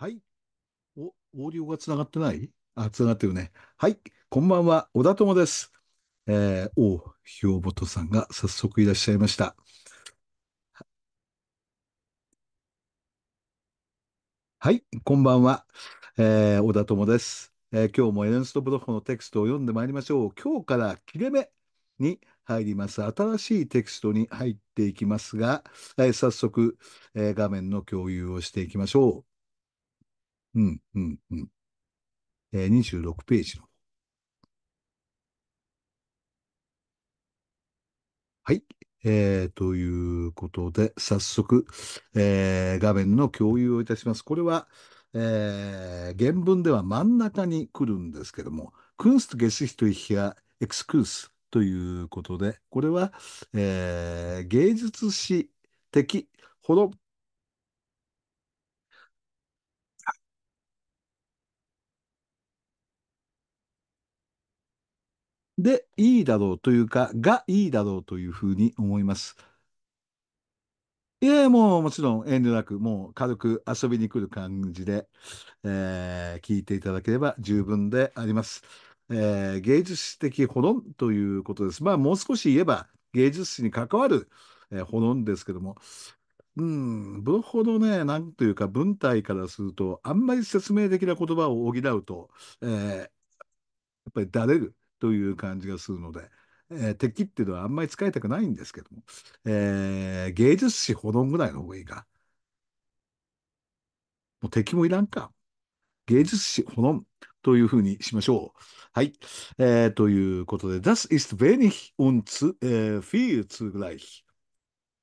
はい。お、オーディオがつながってないあ、つながってるね。はい。こんばんは、小田友です。えー、お、兵とさんが早速いらっしゃいました。はい、こんばんは。えー、小田友です。えー、今日もエレンスト・ブロッホのテクストを読んでまいりましょう。今日から切れ目に入ります。新しいテキストに入っていきますが、えー、早速、えー、画面の共有をしていきましょう。うん、うん、うん。え26ページの。はい。えー、ということで、早速、えー、画面の共有をいたします。これは、えー、原文では真ん中に来るんですけども、クンストゲスヒトイヒアエクスクースということで、これは、えー、芸術史的ホロでいいだろうというか、がいいだろうというふうに思います。いや、もうもちろん遠慮なく、もう軽く遊びに来る感じで、えー、聞いていただければ十分であります。えー、芸術史的保論ということです。まあ、もう少し言えば芸術史に関わる、えー、保論ですけども、うん、ぶほどね、なんというか文体からすると、あんまり説明的な言葉を補うと、えー、やっぱりだれるという感じがするので、えー、敵っていうのはあんまり使いたくないんですけども、えー、芸術史ほどんぐらいの方がいいか。もう敵もいらんか。芸術史ほどんというふうにしましょう。はい。えー、ということで、Das ist wenig und え viel zugleich。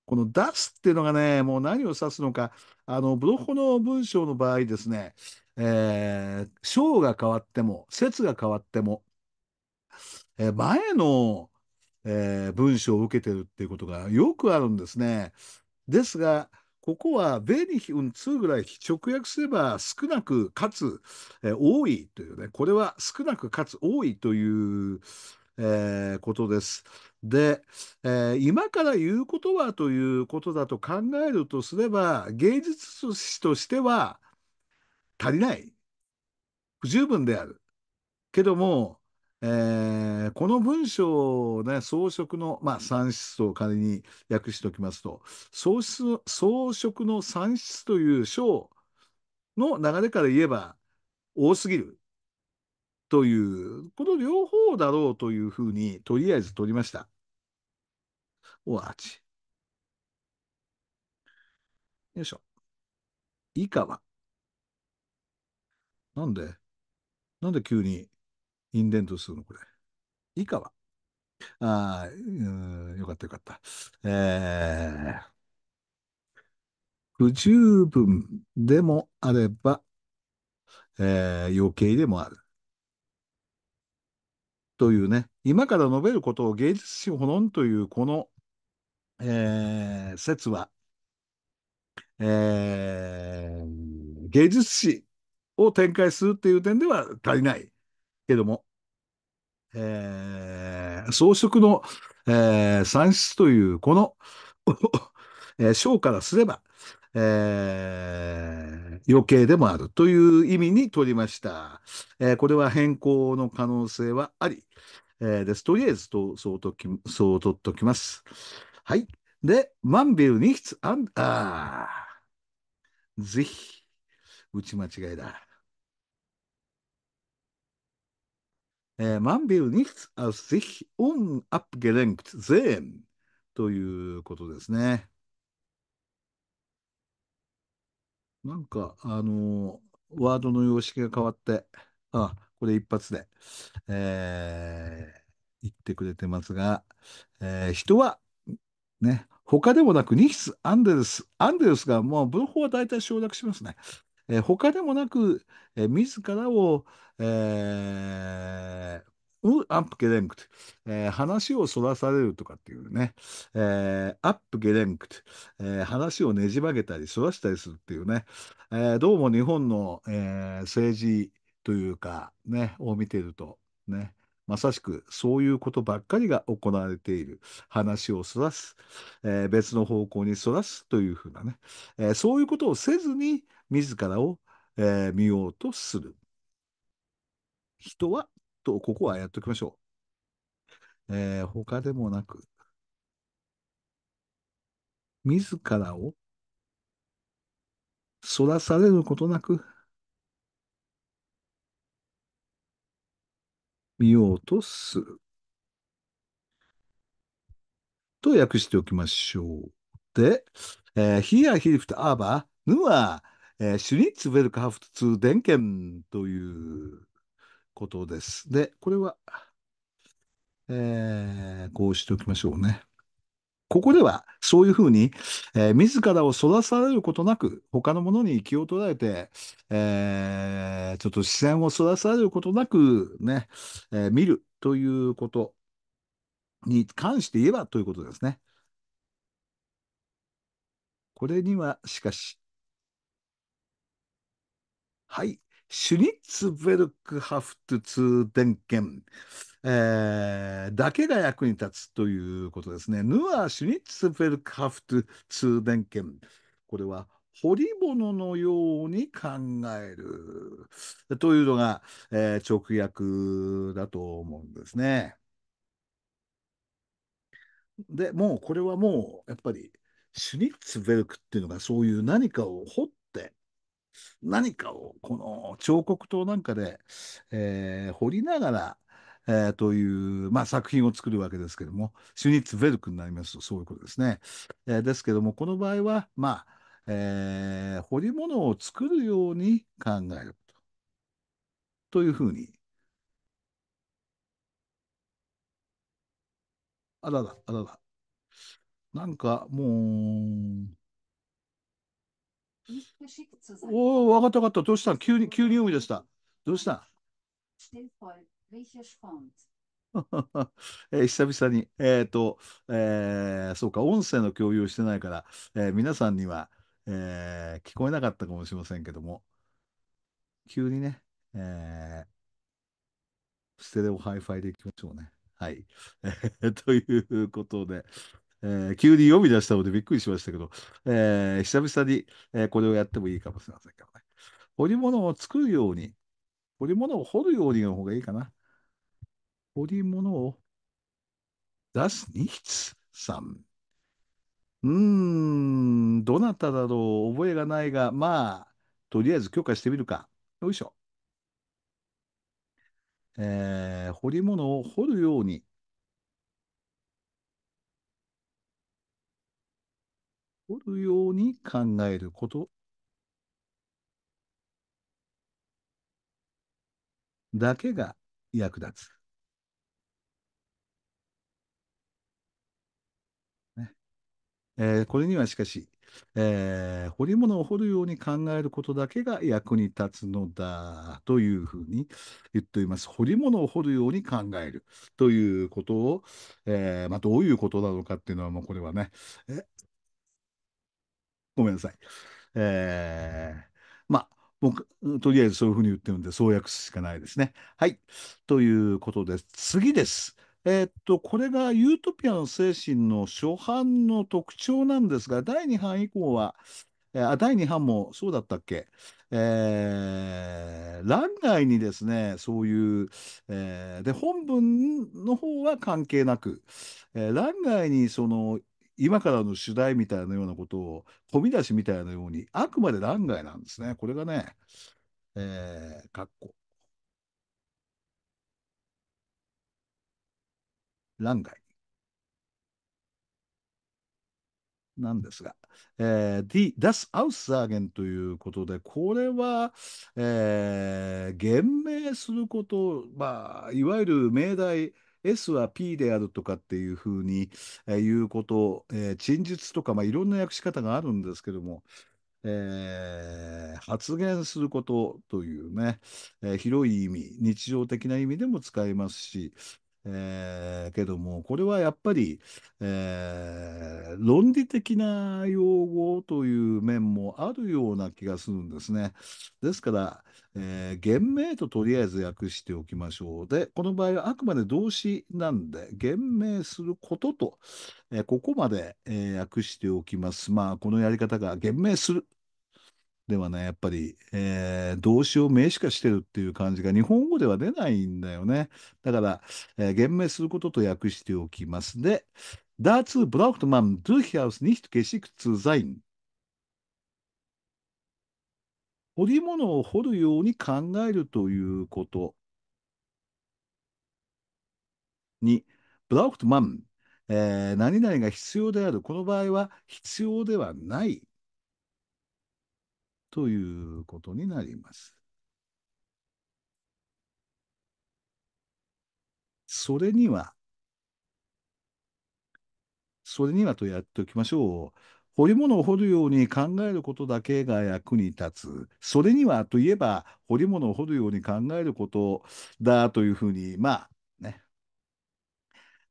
この出すっていうのがね、もう何を指すのか、あの、ブロコの文章の場合ですね、えー、章が変わっても、説が変わっても、え前の、えー、文章を受けてるっていうことがよくあるんですね。ですが、ここは、ベニヒウン2ぐらい直訳すれば少なくかつ、えー、多いというね、これは少なくかつ多いという、えー、ことです。で、えー、今から言うことはということだと考えるとすれば、芸術史としては足りない。不十分である。けども、えー、この文章をね、装飾の、まあ、算出と仮に訳しておきますと、装飾装飾の算出という章の流れから言えば、多すぎるという、この両方だろうというふうに、とりあえず取りました。おあち。よいしょ。以下は。なんでなんで急にインデントするの、これ。以下は。ああ、よかったよかった。えー、不十分でもあれば、えー、余計でもある。というね、今から述べることを芸術史ほのんというこの、えー、説は、えー、芸術史を展開するっていう点では足りないけども、え装飾の、えー、出という、この えー、章からすれば、えー、余計でもあるという意味にとりました。えー、これは変更の可能性はあり、えー、です。とりあえずと、そうとき、そうとっときます。はい。で、万ビルに必、あああ、ぜひ、打ち間違いだ。man will nichts als sich unabgelenkt sehen ということですね。なんか、あのワードの様式が変わって、あ、これ一発で、えー、言ってくれてますが、えー、人は、ね、他でもなく、ニヒス・アンデルス。アンデルスが、もう文法は大体省略しますね。えー、他でもなく、えー、自らを、えー、うアップゲレンクト、えー、話をそらされるとかっていうね、えー、アップゲレンクト、えー、話をねじ曲げたりそらしたりするっていうね、えどうも日本の、え政治というかねを見てるとねまさしくそういうことばっかりが行われている話をそらす、え別の方向にそらすというふうなね、えそういうことをせずに、自らを、えー、見ようとする。人は、と、ここはやっておきましょう。えー、他でもなく、自らをそらされることなく、見ようとする。と訳しておきましょう。で、えー、Here hilft aber n r えー、シュニッツ・ウェルカーフト・ツー・デンケンということです。で、これは、えー、こうしておきましょうね。ここではそういうふうに、えー、自らをてらされることなく他のものに気を取られて、えー、ちょっと視線をてらされることなくね、えー、見るということに関して言えばということですね。これにはしかしはい。シュニッツベルクハフトツ電源、えー、だけが役に立つということですね。ヌア・シュニッツベルクハフトツ電源。これは彫り物のように考えるというのが、えー、直訳だと思うんですね。でもうこれはもうやっぱりシュニッツベルクっていうのがそういう何かを彫っ何かをこの彫刻刀なんかで、えー、彫りながら、えー、という、まあ、作品を作るわけですけども、シュニッツヴェルクになりますと、そういうことですね。えー、ですけども、この場合は、まあ、えー、彫り物を作るように考えると。というふうに。あらら、あらら。なんかもう、おお、わかったわかった。どうした急に、急に読み出した。どうした えー、久々に、えっ、ー、と、えー、そうか、音声の共有してないから、えー、皆さんには、えー、聞こえなかったかもしれませんけども、急にね、えー、ステレオハイファイでいきましょうね。はい。え ということで、えー、急に呼び出したのでびっくりしましたけど、えー、久々に、えー、これをやってもいいかもしれませんけどね。彫り物を作るように、彫り物を彫るようにの方がいいかな。彫り物を、出すに n i さん。うーん、どなただろう、覚えがないが、まあ、とりあえず許可してみるか。よいしょ。えー、彫り物を彫るように。おるように考えることだけが役立つ。ねえー、これにはしかし、えー、彫り物を彫るように考えることだけが役に立つのだというふうに言っています。彫り物を彫るように考えるということを、えー、まあ、どういうことなのかっていうのはもうこれはね、ごめんなさい。えー、まあ、僕、とりあえずそういうふうに言ってるんで、そう訳すしかないですね。はい。ということで、次です。えー、っと、これがユートピアの精神の初版の特徴なんですが、第2版以降は、え第2版もそうだったっけ、えー、欄外にですね、そういう、えー、で、本文の方は関係なく、えー、欄外にその今からの主題みたいなようなことを、込み出しみたいなように、あくまで欄外なんですね。これがね、えー、かっこ。欄外。なんですが、えー、d e Das Aussagen ということで、これは、えー、言明すること、まあ、いわゆる命題、S は P であるとかっていうふうに、えー、いうことえー、陳述とか、まあ、いろんな訳し方があるんですけども、えー、発言することというね、えー、広い意味、日常的な意味でも使えますし、えー、けども、これはやっぱり、えー、論理的な用語という面もあるような気がするんですね。ですから、えー、言名ととりあえず訳しておきましょう。で、この場合はあくまで動詞なんで、言名することと、えー、ここまで、え訳しておきます。まあ、このやり方が言名するではね、やっぱり、えー、動詞を名詞化してるっていう感じが日本語では出ないんだよね。だから、えー、言明することと訳しておきます。で、ダーツブラ r トマン、ドゥヒアウス、ニヒトケシクツザイン。掘り物を掘るように考えるということ。に、ブラ a トマン、えー、何々が必要である。この場合は必要ではない。ということになります。それには、それにはとやっておきましょう。掘り物を掘るように考えることだけが役に立つ。それにはといえば、掘り物を掘るように考えることだというふうに、まあ、ね、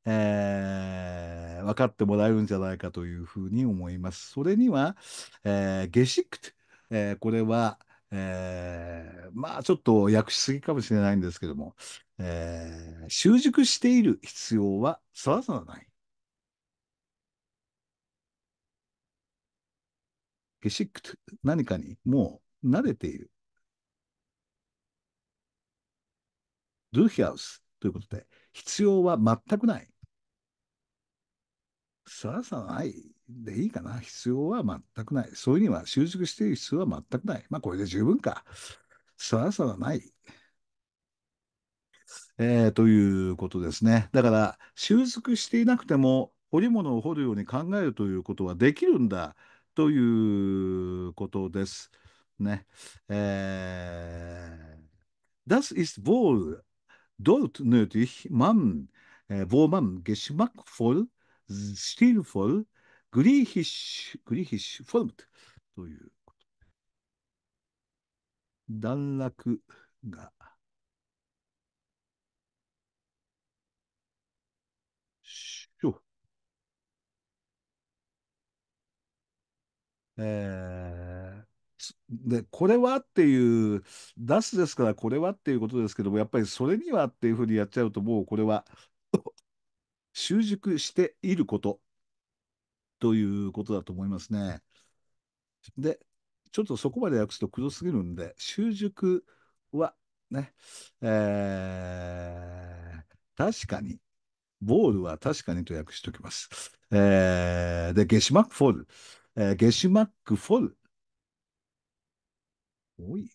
えー、分かってもらえるんじゃないかというふうに思います。それには、えー、ゲシックトえー、これは、えー、まあちょっと訳しすぎかもしれないんですけども、えー、習熟している必要はさらさらない。ゲシック何かにもう慣れている。ドゥヒアウスということで、必要は全くない。さらさらない。でいいかな。必要は全くない。そういうには習熟している必要は全くない。まあ、これで十分か。さらさらない。えー、ということですね。だから、習熟していなくても、織物を掘るように考えるということはできるんだということです。ね。えー、Das ist wohl dort nötig, man, ä wo man geschmackvoll, stilvoll グリーヒッシュ、グリーヒッシュフォルムという段落がえー、でこれはっていう出すですからこれはっていうことですけどもやっぱりそれにはっていうふうにやっちゃうともうこれは 習熟していることということだと思いますね。で、ちょっとそこまで訳すと黒すぎるんで、習熟はね、えー、確かに、ボールは確かにと訳しておきます。えー、で、ゲシマックフォル、えー、ゲシマックフォル。おい。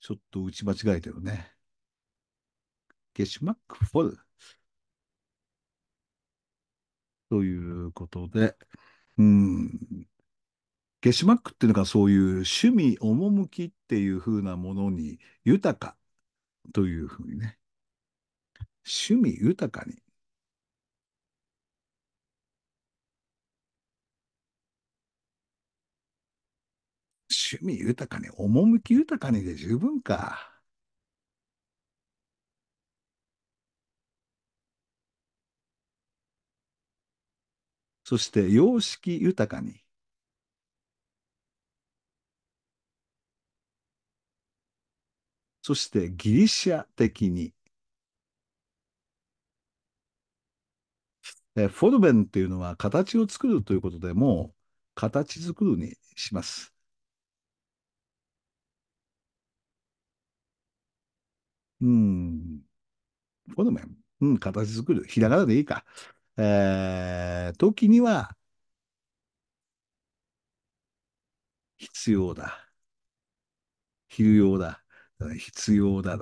ちょっと打ち間違えたよね。ゲシマックフォル。ということで、うん。ゲシマックっていうのがそういう趣味、趣っていうふうなものに豊かというふうにね。趣味豊かに。趣味豊かに、趣豊かにで十分か。そして様式豊かに。そしてギリシャ的に。フォルベンっていうのは形を作るということでもう形作るにします。うん。フォルメン。うん、形作る。ひらがなでいいか。えー、時には必要だ。必要だ。必要だ。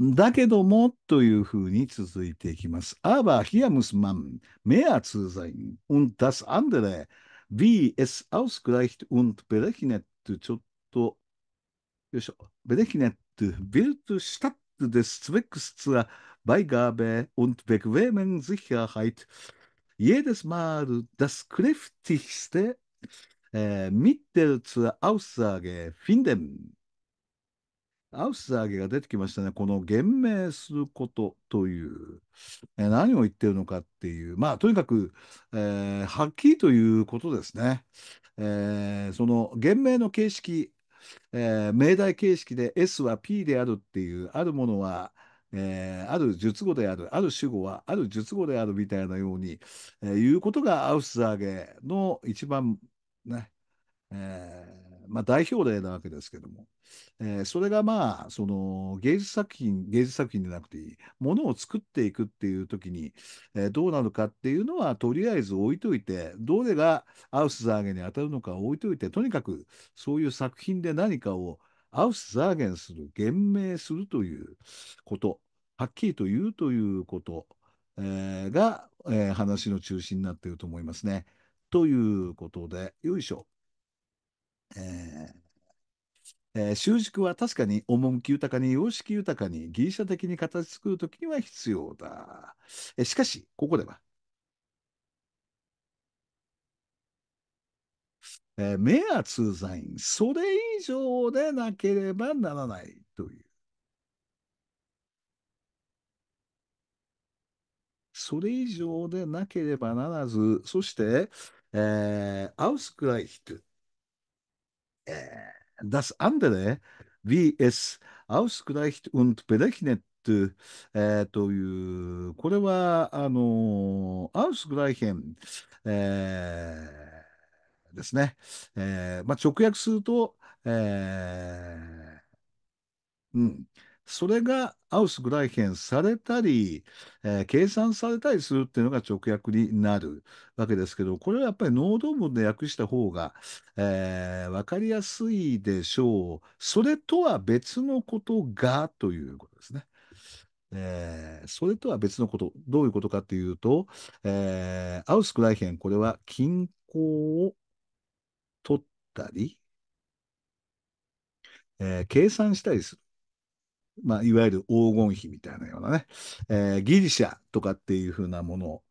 だけどもというふうに続いていきます。アーバーヒアムスマン、メアツーザイン、ウンダスアンデレ、ビエスアウスクライヒトウンベレヒネット、ちょっと、よいしょ、ベレヒネット、ビルトシュタッ des Zwecks zur Beigabe und bequemen Sicherheit jedes Mal das kräftigste äh, Mittel zur Aussage finden. アウサーゲが出てきましたね。この言明することという、えー、何を言ってるのかっていう、まあ、とにかく、えー、はっきりということですね。えー、その言明の形式、えー、命題形式で S は P であるっていう、あるものは、えー、ある述語である、ある主語はある述語であるみたいなように、えー、いうことがアウスザーゲの一番ね、えーまあ、代表例なわけですけども、えー、それがまあその芸術作品芸術作品でなくていいものを作っていくっていう時に、えー、どうなるかっていうのはとりあえず置いといてどれがアウスザーゲンに当たるのか置いといてとにかくそういう作品で何かをアウスザーゲンする言明するということはっきりと言うということ、えー、が、え話の中心になっていると思いますね。ということでよいしょ。えーえー、習熟は確かに趣豊かに様式豊かにギリシャ的に形作るときには必要だ、えー、しかし、ここでは、えー、目や通在員、それ以上でなければならないという。それ以上でなければならず、そして、えー、アウスクライヒト das andere, wie es a u s g l e i c h t und berechnet えー、という、これは、あのー、アウスグライヘン、えー、ですね。えーまあ、直訳すると、えーうんそれがアウスグライヘンされたり、えー、計算されたりするっていうのが直訳になるわけですけど、これはやっぱり能動文で訳した方が、えー、わかりやすいでしょう。それとは別のことがということですね。えー、それとは別のこと、どういうことかというと、えー、アウスクライヘン、これは均衡を取ったり、えー、計算したりする。まあ、いわゆる黄金比みたいなようなね、えー、ギリシャとかっていうふうなもの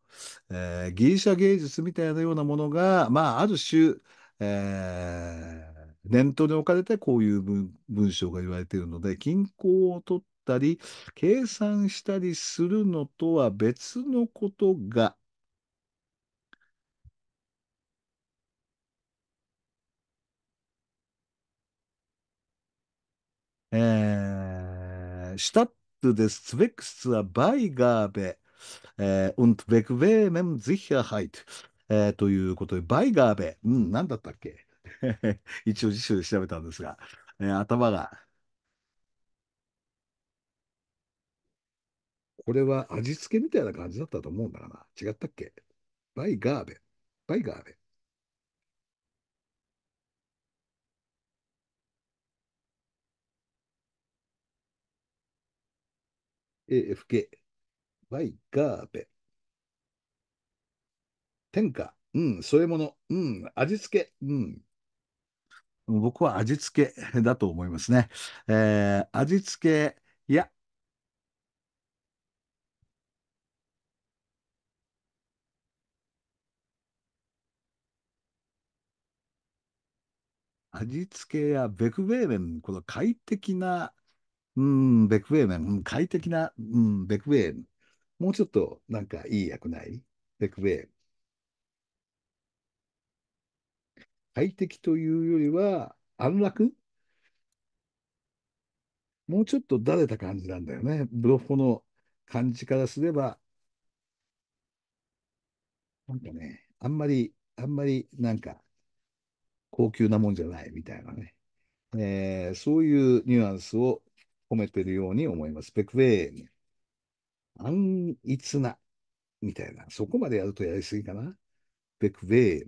えー、ギリシャ芸術みたいなようなものが、まあ、ある種、えー、念頭に置かれてこういう文章が言われているので均衡を取ったり計算したりするのとは別のことがえースタッ t です。t des Zwecks zur Beigabe Sicherheit、えー、ということで、バイガーベ、うん、なんだったっけ 一応辞書で調べたんですが、えー、頭が。これは味付けみたいな感じだったと思うんだな。違ったっけバイガーベ。バイガーベ。AFK、Y ガーベ。天下、うん、添え物、うん、味付け、うん。僕は味付けだと思いますね。えー、味付けや、味付けやベクベーレン、この快適なうん、ベクウェーメン、うん、快適な、うん、ベクウェーメン。もうちょっとなんかいい役ないベクウェー。快適というよりは安楽もうちょっとだれた感じなんだよね。ブロッホの感じからすれば、なんかね、あんまり、あんまりなんか高級なもんじゃないみたいなね。えー、そういうニュアンスを褒めてるように思います。ペクウェー、安逸な、みたいな。そこまでやるとやりすぎかな。ペクウェー、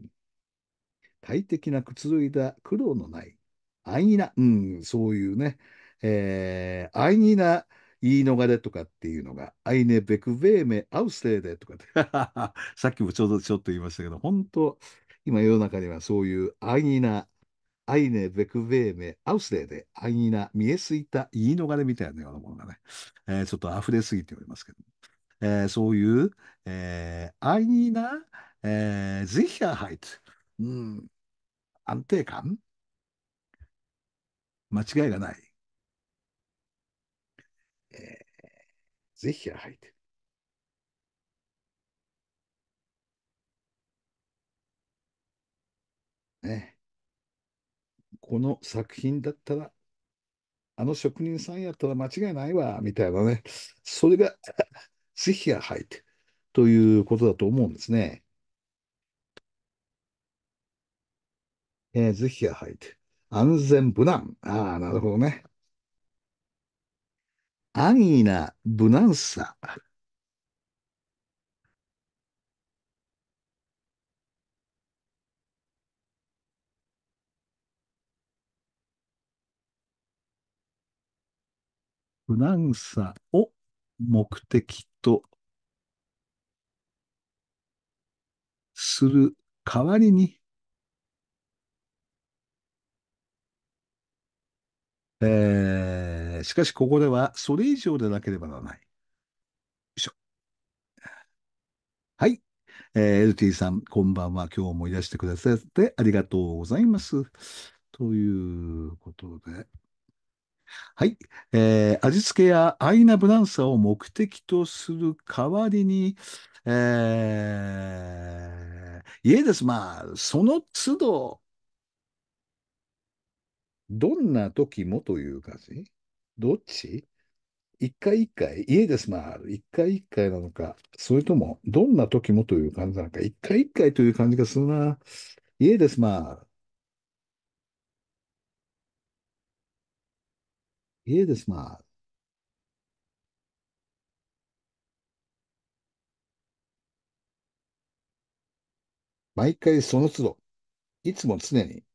快適なくつろいだ苦労のない、安易な、うん、そういうね、えー、安易な言い逃れとかっていうのが、アイネ・ベクウェーメ・アウステーデとかって、さっきもちょうどちょっと言いましたけど、本当、今世の中にはそういう安易なアイネ・ベクベーメ・アウスデーでアイニナ・見えすぎた言い逃れみたいなようなものがね、えちょっと溢れすぎておりますけど、えそういう、えアイニナ・えー、ゼヒャーハイト、うん、安定感間違いがない、えー、ゼはャーハイこの作品だったら、あの職人さんやったら間違いないわ、みたいなね。それが ぜひや入って、ということだと思うんですね。えー、ぜひや入って。安全無難。ああ、なるほどね。安易な無難さ。不難さを目的とする代わりに、えー、しかしここではそれ以上でなければならない。よいしょ。はい。えー、LT さん、こんばんは。今日もいらしてくださってありがとうございます。ということで。はい。えー味付けやアイナブランサを目的とする代わりに、えー、家です。まあ、その都度、どんな時もという感じどっち一回一回、家です。まあ、一回一回なのか、それとも、どんな時もという感じなのか、一回一回という感じがするな。家です。まあ、jedes Mal. 毎回その都度、いつも常に、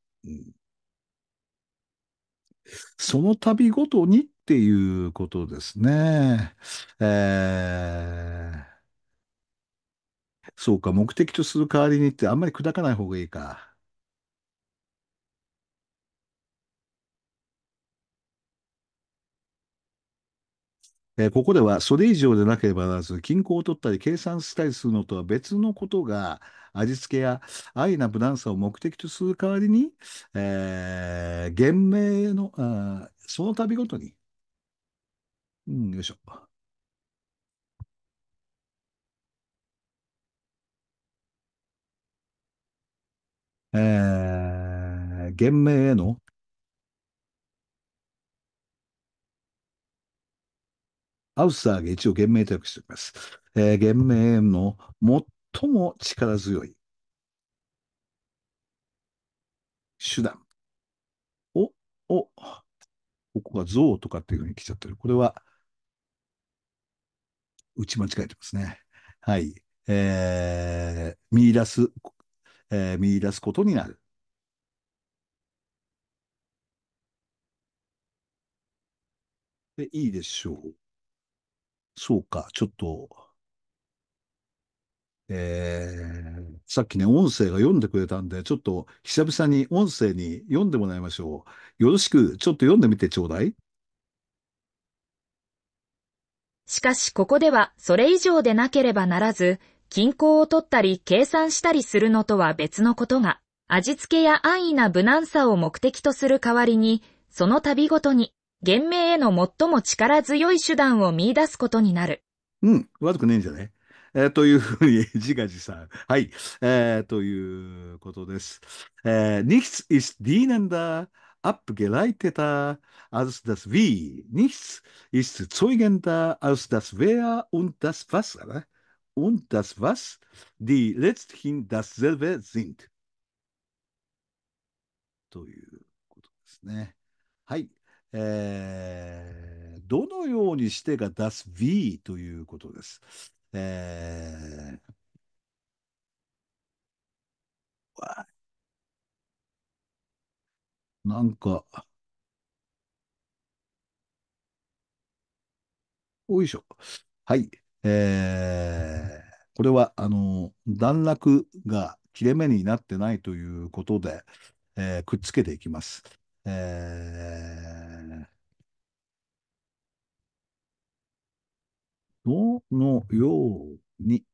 その度ごとにっていうことですね。えー、そうか、目的とする代わりにってあんまり砕かない方がいいか。えー、ここではそれ以上でなければならず、均衡を取ったり計算したりするのとは別のことが、味付けや安易な無難さを目的とする代わりに、えー、言明の、あその度ごとに、うん、よいしょ。えー、言明へのアウサーが一応言名と訳しております。えー、言名の最も力強い手段お、お、ここが像とかっていうふうに来ちゃってる。これは、打ち間違えてますね。はい。えー、見出す、えー、見出すことになる。で、いいでしょう。そうか、ちょっと、えー、さっきね、音声が読んでくれたんで、ちょっと久々に音声に読んでもらいましょう。よろしく、ちょっと読んでみてちょうだい。しかしここではそれ以上でなければならず、均衡を取ったり計算したりするのとは別のことが、味付けや安易な無難さを目的とする代わりに、その度ごとに言命への最も力強い手段を見出すことになる。うん、悪くないんじゃないえー、というふうに、自画自賛。はい。えー、ということです。えー、nichts ist dienender abgeleiteter als das Wie. Nichts ist zeugender als das Wer und das Was. Oder? Und das Was, die letzthin dasselbe sind. ということですね。はい。えー、どのようにしてが出す V ということです。えー、なんか、おいしょ。はい。えー、これは、あの、段落が切れ目になってないということで、えー、くっつけていきます。えーどのように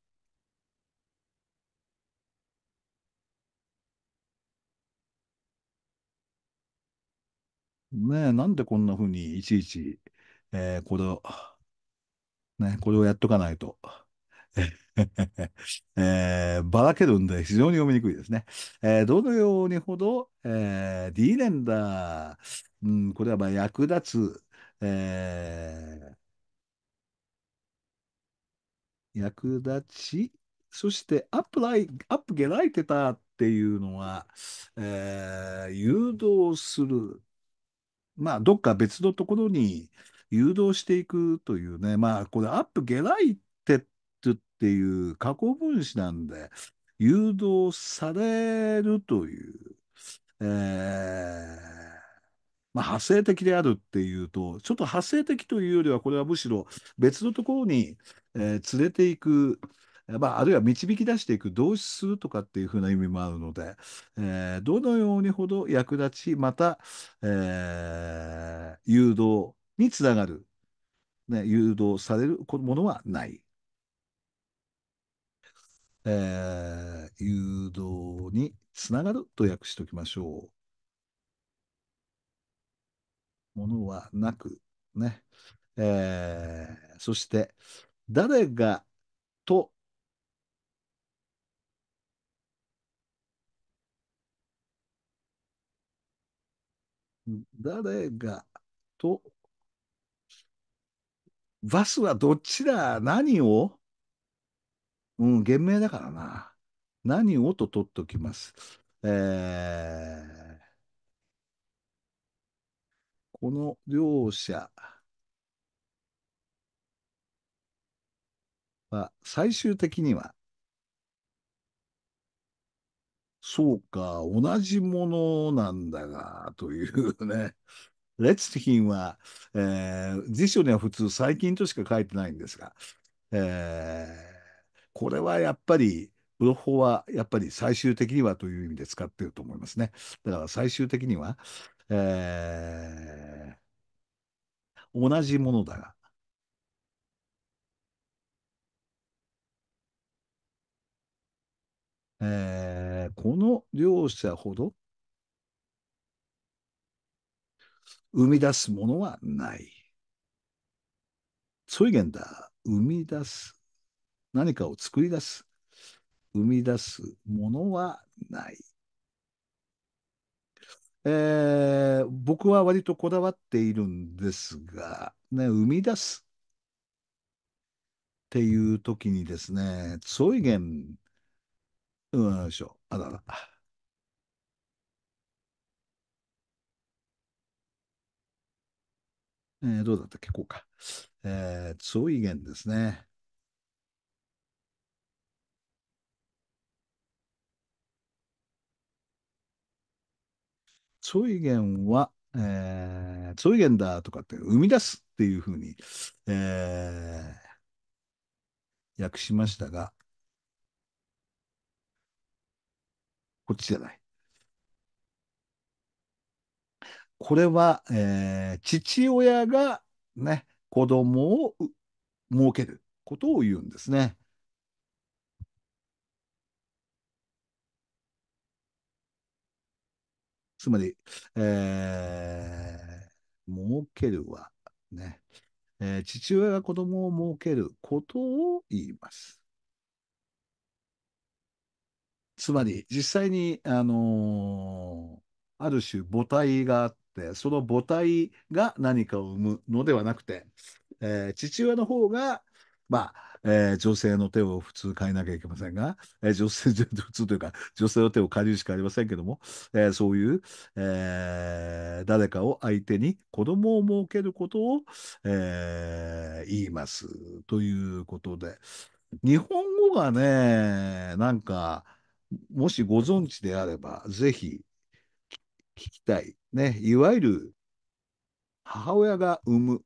ねえ、なんでこんなふうにいちいち、えーこれを、ね、これをやっとかないと、えーばらけるんで非常に読みにくいですね。えーどのようにほど、えー、D 連打、うん、これはまあ役立つ、えー役立ち、そしてアップライ、アップゲライテタっていうのは、えー、誘導する。まあ、どっか別のところに誘導していくというね、まあ、これアップゲライテっていう過去分詞なんで、誘導されるという、えー、まあ、派生的であるっていうと、ちょっと派生的というよりは、これはむしろ別のところにえー、連れていく、まあ、あるいは導き出していく、同志するとかっていうふうな意味もあるので、えー、どのようにほど役立ち、また、えー、誘導につながる、ね、誘導されるものはない。えー、誘導につながると訳しておきましょう。ものはなく、ね。えー、そして、誰がと誰がと、バスはどちら、何を、うん、厳明だからな。何をと取っておきます。えー、この両者。は最終的には、そうか、同じものなんだが、というね。列地品は、えー、辞書には普通最近としか書いてないんですが、えー、これはやっぱり、ブロッホはやっぱり最終的にはという意味で使ってると思いますね。だから最終的には、えー、同じものだが、えー、この両者ほど生み出すものはない。そういうんだ。生み出す。何かを作り出す。生み出すものはない。えー、僕は割とこだわっているんですが、ね、生み出すっていう時にですね、ツいイゲンよいしょ。あだだ。えー、どうだったっけこうか。えー、ツオイですね。ツオイゲンは、えー、ツオイゲンだとかって生み出すっていうふうに、えー、訳しましたが、こっちじゃない。これは、えー、父親がね、子供を設けることを言うんですね。つまり、えー、儲けるはね、えー、父親が子供を設けることを言います。つまり、実際に、あのー、ある種母体があって、その母体が何かを生むのではなくて、えー、父親の方が、まあ、えー、女性の手を普通変えなきゃいけませんが、えー、女性、普通というか、女性の手を借りるしかありませんけども、えー、そういう、えー、誰かを相手に子供を設けることを、えー、言います。ということで、日本語がね、なんか、もしご存知であれば、ぜひ聞きたい。ね、いわゆる母親が産む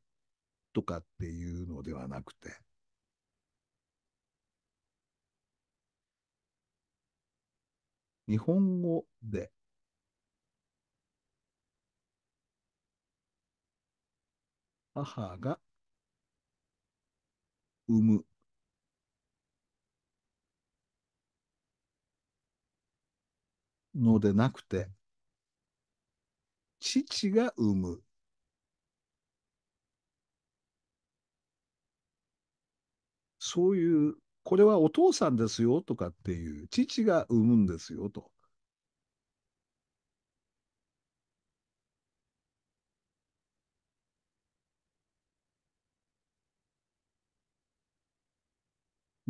とかっていうのではなくて、日本語で、母が産むのでなくて、父が産む。そういう、これはお父さんですよとかっていう、父が産むんですよと。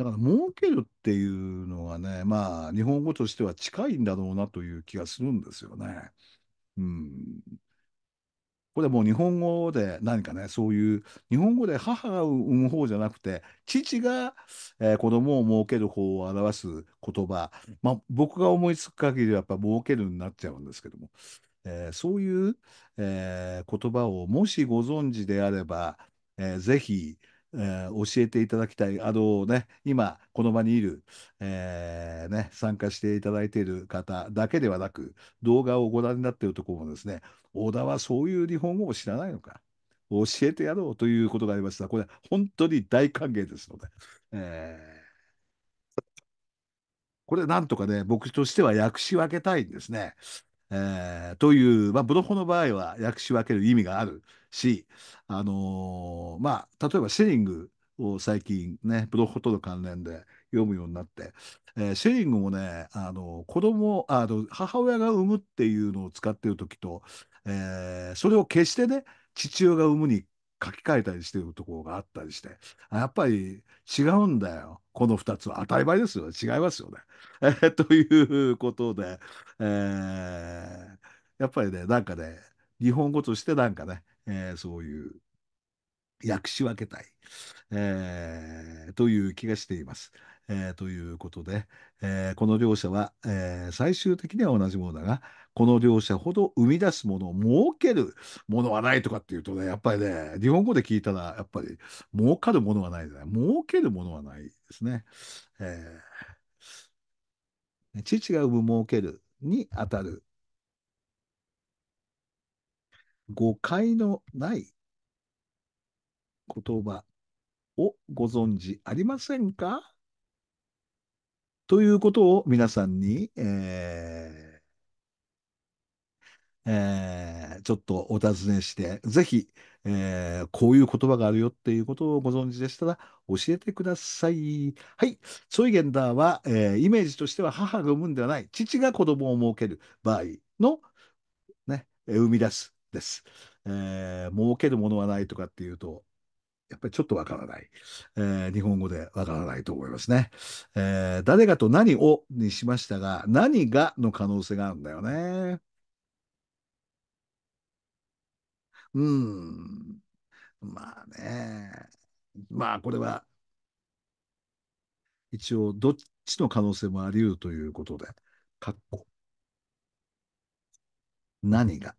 だから儲けるっていうのがね、まあ、日本語としては近いんだろうなという気がするんですよね。うん、これもう日本語で何かね、そういう、日本語で母が産む方じゃなくて、父が、えー、子供を儲ける方を表す言葉、まあ、僕が思いつく限りはやっぱ儲けるになっちゃうんですけども、えー、そういう、えー、言葉をもしご存知であれば、えー、ぜひ、えー、教えていただきたい、あのね、今、この場にいる、えーね、参加していただいている方だけではなく、動画をご覧になっているところもですね、小田はそういう日本語を知らないのか、教えてやろうということがありました。これ、本当に大歓迎ですので。えーこれなんとかね、僕としては訳し分けたいんですね。えー、という、まあ、ブロホの場合は訳し分ける意味があるし、あのー、まあ、例えばシェリングを最近ね、ブロホとの関連で読むようになって、えー、シェリングもね、あの子供あの母親が産むっていうのを使ってる時と、えー、それを決してね、父親が産むに書き換えたりしてるところがあったりして、やっぱり違うんだよ。この2つは当たり前ですよね。違いますよね。えー、ということで、えー、やっぱりね、なんかね、日本語としてなんかね、えー、そういう訳し分けたい、えー、という気がしています。えー、ということで、えー、この両者は、えー、最終的には同じものだが、この両者ほど生み出すものを儲けるものはないとかっていうとね、やっぱりね、日本語で聞いたら、やっぱり儲かるものはないじゃない。儲けるものはないですね。えー、父が産む儲けるにあたる誤解のない言葉をご存知ありませんかということを皆さんに、えーえー、ちょっとお尋ねして、ぜひ、えー、こういう言葉があるよっていうことをご存知でしたら教えてください。はい。ソイゲンダーは、えー、イメージとしては母が産むんではない、父が子供を設ける場合の、ね、生み出すです。えー、儲けるものはないとかっていうと、やっぱりちょっとわからない、えー、日本語でわからないと思いますね、えー、誰がと何をにしましたが、何がの可能性があるんだよね。うん。まあね。まあこれは一応どっちの可能性もあり得るということで、かっこ。何が。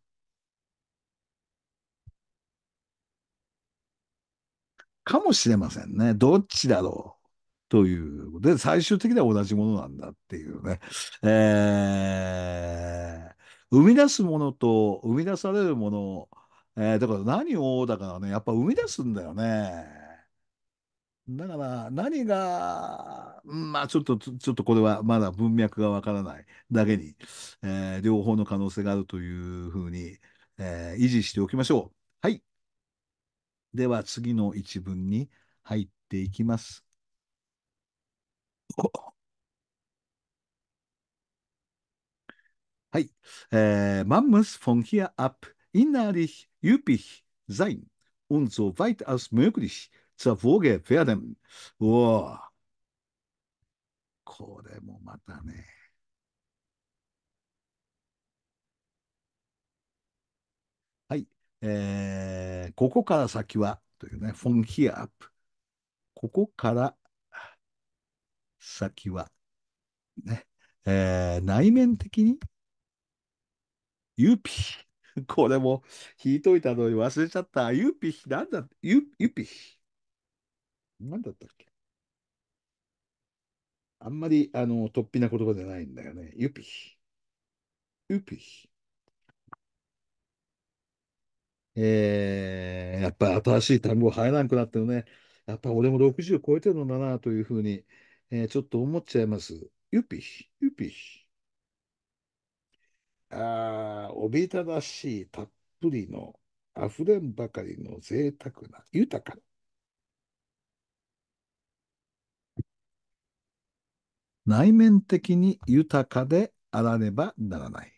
かもしれませんね。どっちだろう。ということで、最終的には同じものなんだっていうね。えー、生み出すものと生み出されるものえー、だから何をだからねやっぱ生み出すんだよね。だから何がまあちょっとちょっとこれはまだ文脈がわからないだけに、えー、両方の可能性があるというふうに、えー、維持しておきましょう。はい。では次の一文に入っていきます。はい。えー、マンムスフォンヒアアップ innerlich üppig sein und so weit als möglich z u r w o g e werden. Wow. これもまたね。はい、えー、ここから先はというね、from h e r ここから先は、ね、えー、内面的に、ユーピー。これも引いといたのに忘れちゃった。ユピヒ、なんだ、ユピヒ。なんだったっけあんまり、あの、突飛な言葉じゃないんだよね。ユピヒ。ユピヒ。えー、やっぱ新しい単語入らなくなってるね。やっぱ俺も60超えてるのだなというふうに、えー、ちょっと思っちゃいます。ユピヒ、ユピヒ。あおびただしいたっぷりのあふれんばかりの贅沢な豊か内面的に豊かであらねばならない。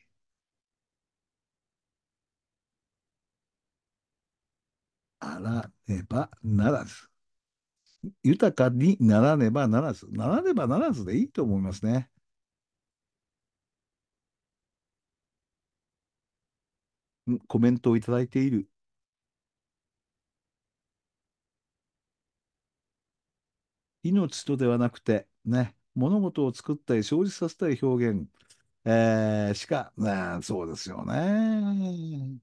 あらねばならず。豊かにならねばならず。ならねばならずでいいと思いますね。コメントをいただいている。命とではなくて、ね、物事を作ったり生じさせたり表現、えー、しか、ね、そうですよね。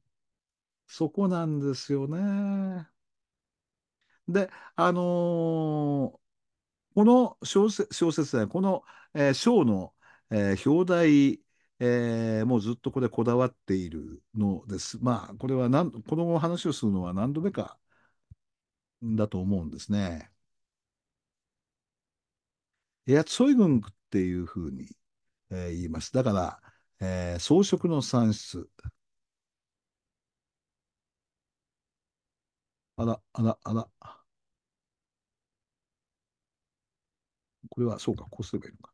そこなんですよね。で、あのーこの小説、小説ね、この、えー、章の、えー、表題えー、もうずっとこれこだわっているのです。まあ、これは何この話をするのは何度目かだと思うんですね。エアツォイグンっていうふうに、えー、言います。だから、えー、装飾の算出。あら、あら、あら。これは、そうか、こうすればいいのか。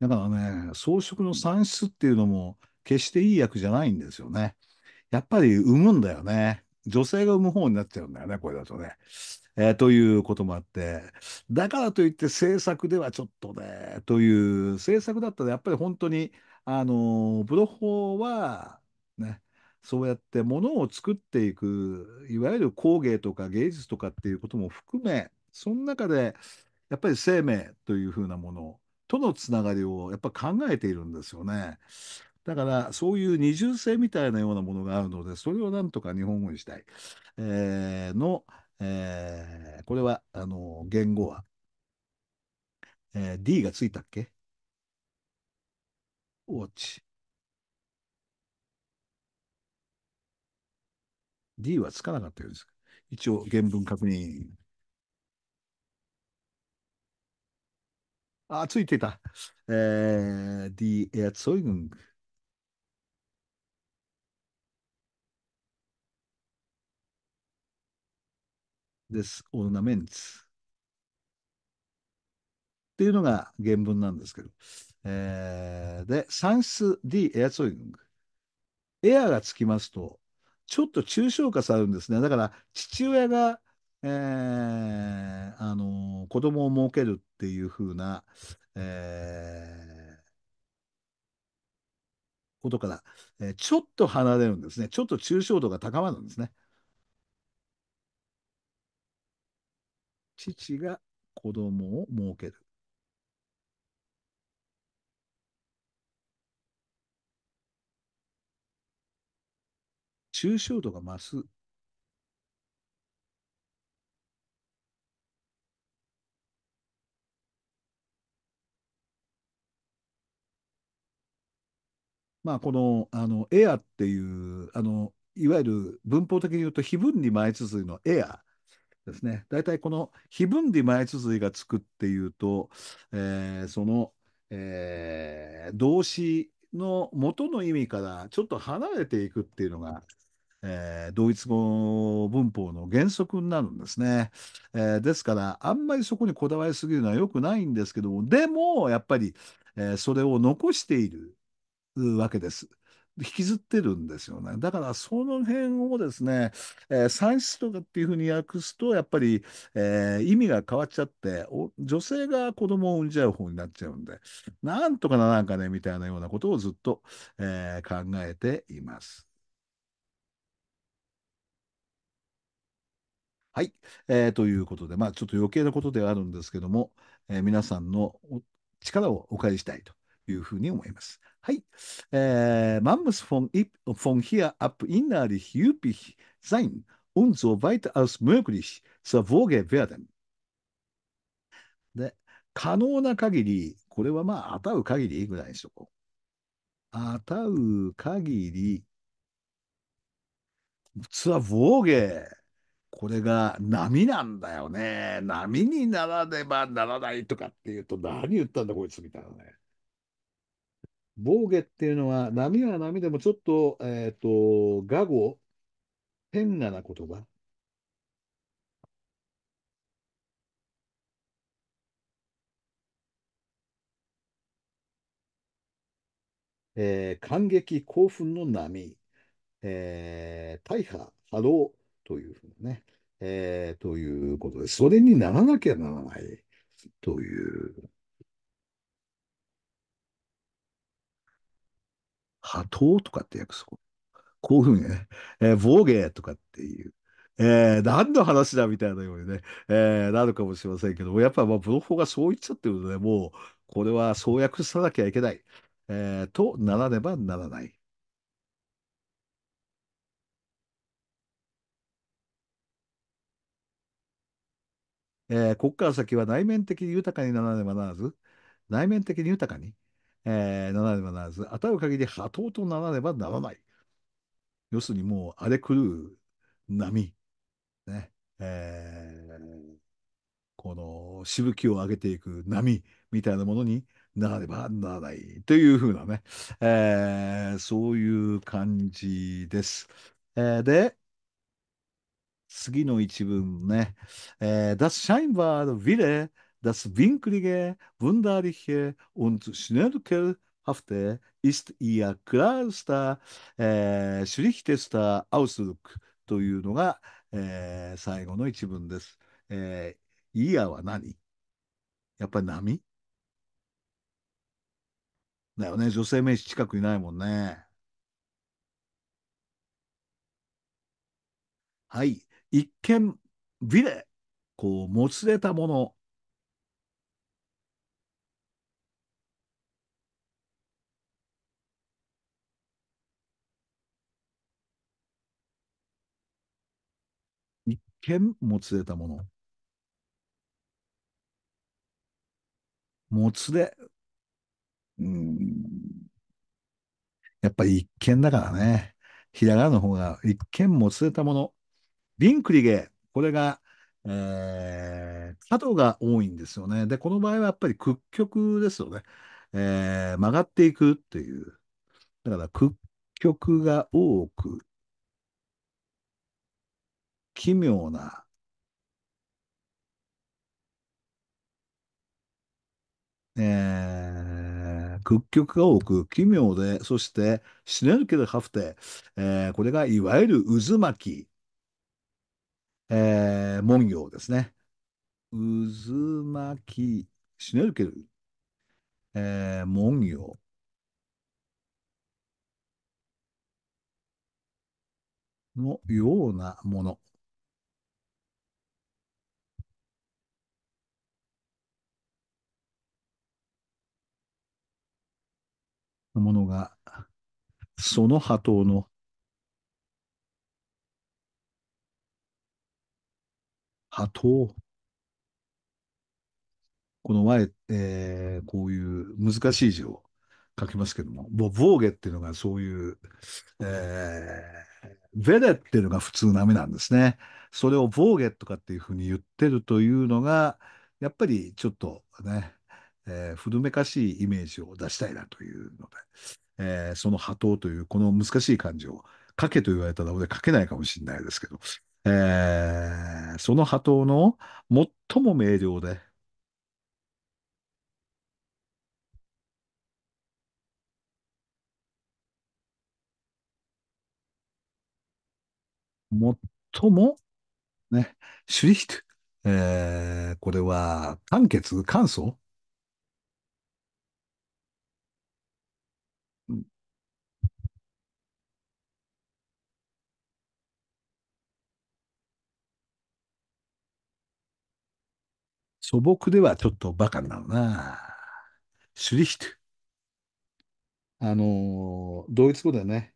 だからね、装飾の算出っていうのも決していい役じゃないんですよね。やっぱり産むんだよね。女性が産む方になっちゃうんだよね、これだとね。えー、ということもあって、だからといって制作ではちょっとね、という制作だったらやっぱり本当に、あのプロ法は、ね、そうやってものを作っていく、いわゆる工芸とか芸術とかっていうことも含め、その中でやっぱり生命というふうなものとのつながりをやっぱ考えているんですよね。だからそういう二重性みたいなようなものがあるのでそれをなんとか日本語にしたい、えー、の、えー、これはあの言語は、えー、D がついたっけウォッチ D はつかなかったようです。一応原文確認あ、ついてた。ä え e die Erzeugung. des o r n a m っていうのが原文なんですけど、えー、で、算出 D エアツーイング。エアがつきますと、ちょっと抽象化されるんですね。だから、父親がえー、あのー、子供を設けるっていう風な、えー、ことから、えー、ちょっと離れるんですね。ちょっと抽象度が高まるんですね。父が子供を設ける。抽象度が増すまあ、このあのエアっていうあの、いわゆる文法的に言うと非分離前続りのエアですね。大体この非分離前続りがつくっていうと、えー、その、えー、動詞の元の意味からちょっと離れていくっていうのが、えー、同一語文法の原則になるんですね、えー、ですから、あんまりそこにこだわりすぎるのは良くないんですけども、でも、やっぱり、えー、それを残している、わけです。引きずってるんですよね。だからその辺をですね、えー、出とかっていうふうに訳すと、やっぱり、えー、意味が変わっちゃって女性が子供を産んじゃう方になっちゃうんで、なんとかならんかね、みたいなようなことをずっと、えー、考えています。はい、えー、ということで、まあ、ちょっと余計なことではあるんですけども、え皆さんの力をお借りしたいと。いうふうに思います。はい。えー、man muss von, von hier ab innerlich üppig sein und so weit als möglich v e r w o g e werden. で、可能な限り、これはまあ、あたう限りぐらいにしとこう。あたう限り、普通は防御。これが波なんだよね。波にならねばならないとかっていうと、何言ったんだこいつみたいなね。防御っていうのは、波は波でもちょっと、えっ、と、画語、変なな言葉。えー、感激、興奮の波、えー、大破、波動というふうにね、えー、ということです。それにならなきゃならないという。波頭とかって訳すこういうふうにね、えー、防芸とかっていう、えー、何の話だみたいなようにね、えー、なるかもしれませんけども、やっぱまあ、ブロがそう言っちゃってるので、もう、これは創訳さなきゃいけない、えー、とならねばならない。えー、ここから先は内面的に豊かにならねばならず、内面的に豊かに、えー、ならねばならず、与える限り波頭とならねばならない。要するにもう荒れ狂う波、ねえー、このしぶきを上げていく波みたいなものにならねばならないというふうなね、えー、そういう感じです。えー、で、次の一文ね、えー、Das s c h e i n b a r Wille Das w i n k l i g e wunderliche und schnörkelhafte ist ihr klarster, えー、schlichtester Ausdruck というのが、えー、最後の一文です。えー、イヤは何やっぱり波だよね。女性名詞近くいないもんね。はい。一見、ヴィレ、こう、もつれたもの剣もつれたもの。もつれ。うん。やっぱり一見だからね。ひらがなの方が一見もつれたもの。リンクリゲこれが、えー、角が多いんですよね。で、この場合はやっぱり屈曲ですよね。えー、曲がっていくっていう。だから屈曲が多く奇妙なえー、屈曲が多く、奇妙で、そして、シネルケルハフテ、えー、これがいわゆる渦巻き、えー、文様ですね。渦巻き、シネるけど、えー、文様。のようなもの。のものが、その波頭の波頭。この前、えー、こういう難しい字を書きますけども、ボボーゲっていうのがそういう、えー、ベレっていうのが普通の雨なんですね。それをボーゲとかっていうふうに言ってるというのが、やっぱりちょっとね、えー、古めかしいイメージを出したいなというので、えー、その波頭というこの難しい漢字を書けと言われたら俺書けないかもしれないですけど、えー、その波頭の最も明瞭で、最も、ね、シュリヒト、えー、これは、簡潔、簡素素朴ではちょっとバカなのな。シュリヒト。あの、ドイツ語でね、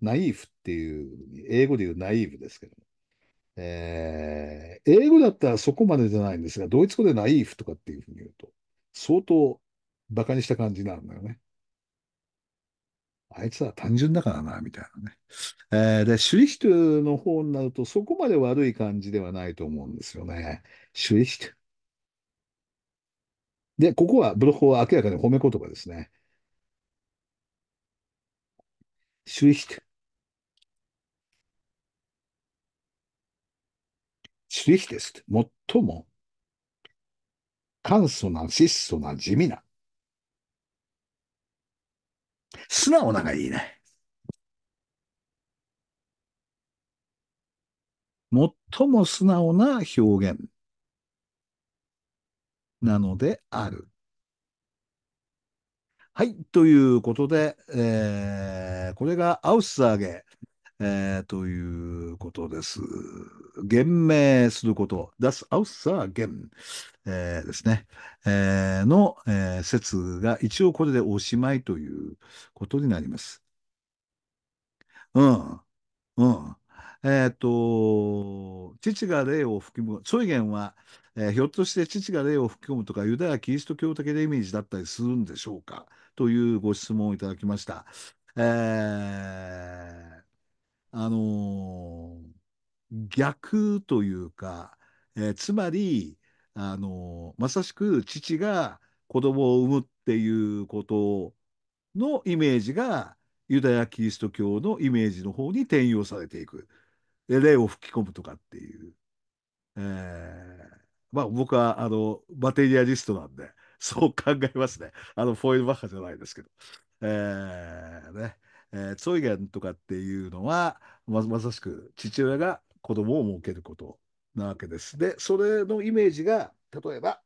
ナイーフっていう、英語で言うナイーブですけども、えー、英語だったらそこまでじゃないんですが、ドイツ語でナイーフとかっていうふうに言うと、相当バカにした感じになるんだよね。あいつは単純だからな、みたいなね。えー、で、シュリヒトの方になると、そこまで悪い感じではないと思うんですよね。シュリヒト。で、ここは、ブロックは明らかに褒め言葉ですね。主意して。主意しです。最も、簡素な、質素な、地味な。素直ながいいね。最も素直な表現。なのである。はい、ということで、えー、これがアウスアゲ、えー、ということです。言明すること、出すアウスゲン、えー、ですね、えー、の、えー、説が一応これでおしまいということになります。うん、うん。えっ、ー、と、父が霊を含む、ソイゲンは、えー、ひょっとして父が霊を吹き込むとかユダヤ・キリスト教的なイメージだったりするんでしょうかというご質問をいただきました。えー、あのー、逆というか、えー、つまり、あのー、まさしく父が子供を産むっていうことのイメージがユダヤ・キリスト教のイメージの方に転用されていく。で霊を吹き込むとかっていう。えーまあ僕はあのバテリアリストなんで、そう考えますね。あのフォイルバッハじゃないですけど。えーねえー、ツイゲンとかっていうのは、ま、まさしく父親が子供を設けることなわけです。で、それのイメージが、例えば、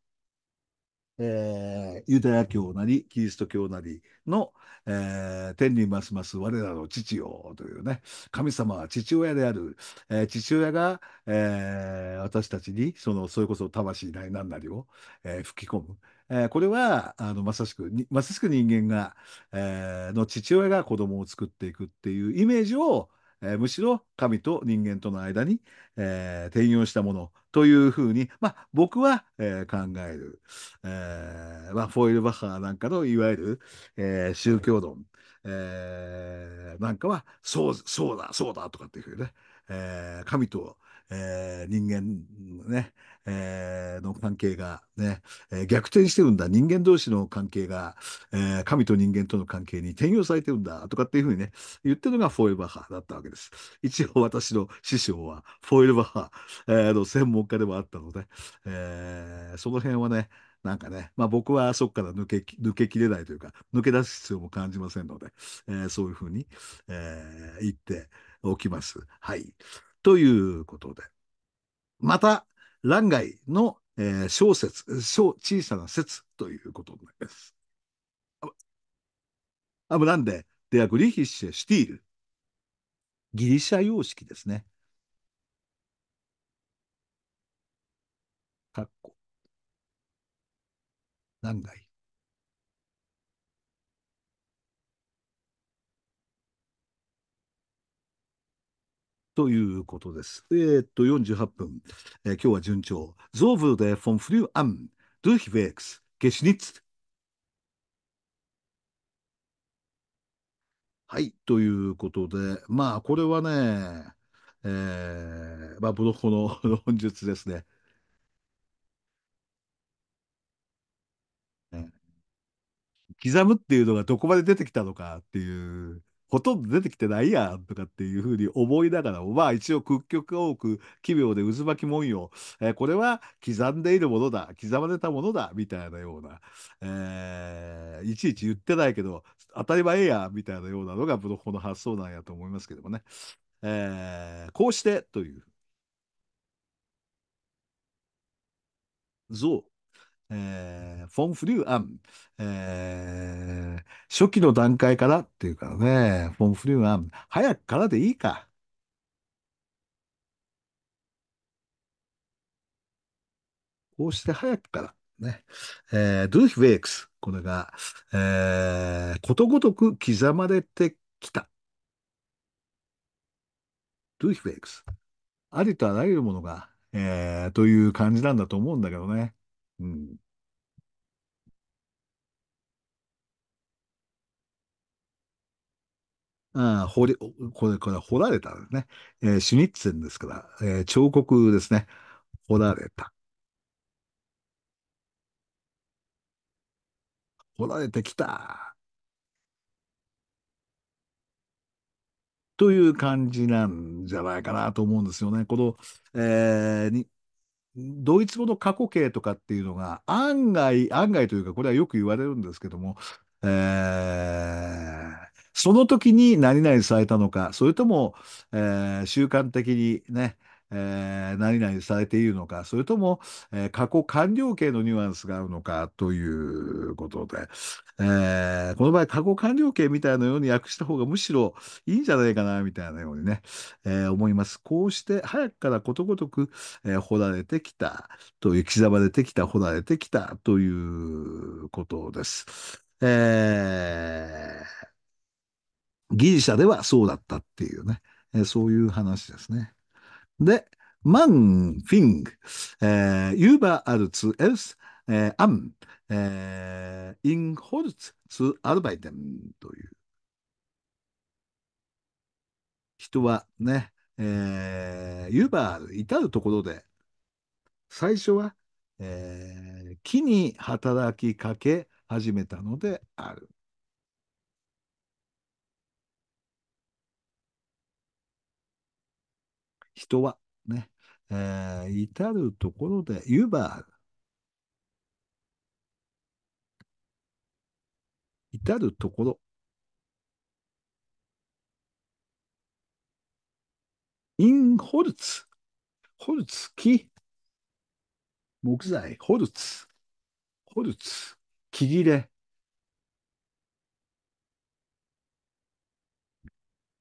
えー、ユダヤ教なりキリスト教なりの、えー、天にますます我らの父よというね神様は父親である、えー、父親が、え私たちにそのそれこそ魂なり何なりを、え吹き込む、えこれはあのまさしくまさしく人間が、えの父親が子供を作っていくっていうイメージをえー、むしろ神と人間との間に、えー、転用したものというふうに、まあ、僕は、えー、考える、えまあ、フォイルバッハーなんかのいわゆる、え宗教論、えなんかはそうそうだそうだとかっていうふうにね、え神と、え人間ね、えー、の関係がね、えー、逆転してるんだ、人間同士の関係が、えー、神と人間との関係に転用されてるんだとかっていうふうにね、言ってるのがフォーエバーハだったわけです。一応私の師匠はフォーエバッハ、えの専門家でもあったので、えその辺はね、なんかね、まあ、僕はそこから抜け抜けきれないというか、抜け出す必要も感じませんので、えー、そういうふうに、えー、言っておきます。はい。ということで、また、欄外の、えー、小説、小、小さな説ということになります。アブランデ、デアグリヒッシュ、シティール。ギリシャ様式ですね。かっこ。欄外。ということです。えー、っと、48分、えー、今日は順調。はい、ということで、まあ、これはね、えー、まあ、ブロッコの論述 ですね。刻むっていうのがどこまで出てきたのかっていうほとんど出てきてないやんとかっていうふうに思いながらも、まあ一応屈曲が多く奇妙で渦巻き文様、えー、これは刻んでいるものだ、刻まれたものだ、みたいなような、えー、いちいち言ってないけど、当たり前や、みたいなようなのがブロッコの発想なんやと思いますけどもね。えー、こうしてという。像えー、フォン・フリューアン、えー、初期の段階からっていうからね、フォン・フリューアン、早くからでいいか。こうして早くから。ね。えー、ドゥーヒ・ウェイクス。これが、えー、ことごとく刻まれてきた。ドゥーヒ・ウェイクス。ありとあらゆるものが、えー、という感じなんだと思うんだけどね。うん。ああ、掘り、おこれ、これ、掘られたですね。えーシュニッツェンですから、えー彫刻ですね。掘られた。掘られてきた。という感じなんじゃないかなと思うんですよね。この、えーにドイツ語の過去形とかっていうのが案外、案外というか、これはよく言われるんですけども、えー、その時に何々されたのか、それとも、えー、習慣的にね、えー、何々されているのか、それとも、えー、過去完了形のニュアンスがあるのかということで、えー、この場合、過去完了形みたいなように訳した方がむしろいいんじゃないかな、みたいなようにね、え思います。こうして早くからことごとく、え掘られてきたと行き刻まれてきた、掘られてきたということです。えギリシャではそうだったっていうね、えそういう話ですね。で、マン、フィング、ユーバーアルツ、エルス、アン、インホルツ、ツ、アルバイデンという。人はね、ユ、えーバーある、至るところで、最初は、えー、木に働きかけ始めたのである。人は、ね、えー、至るところで、ユーバー、至るところ、インホルツ、ホルツ、木、木材、ホルツ、ホルツ、木切れ、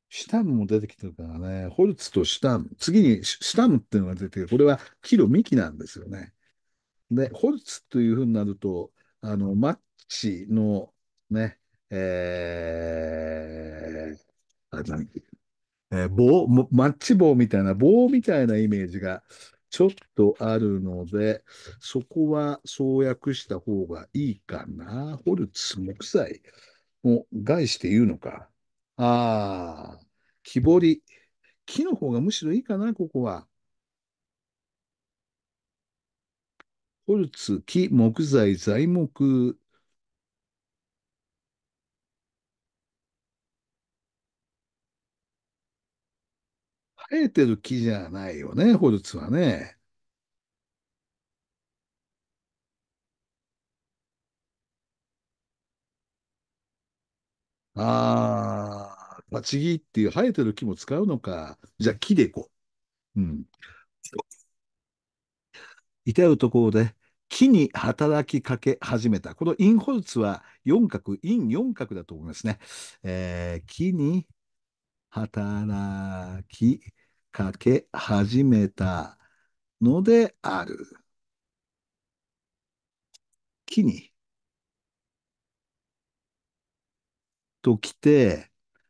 シタムも出てきてるからね、ホルツとシタム、次にシタムっていうのが出てる、これはキロ幹なんですよね。で、ホルツというふうになると、あの、マッチのね、えー、あ何えー、棒、マッチ棒みたいな、棒みたいなイメージがちょっとあるので、そこは創訳した方がいいかな。ホルツ、木材を害して言うのか。ああ、木彫り。木の方がむしろいいかな、ここは。ホルツ、木、木材、材木。生えてる木じゃないよね、ホルツはね。ああ、立ち木っていう生えてる木も使うのか。じゃあ木でいこう。うん。痛いところで木に働きかけ始めた。このインホルツは四角、イン四角だと思いますね。えー、木に働きかけ始めたのである。木に zu Kite,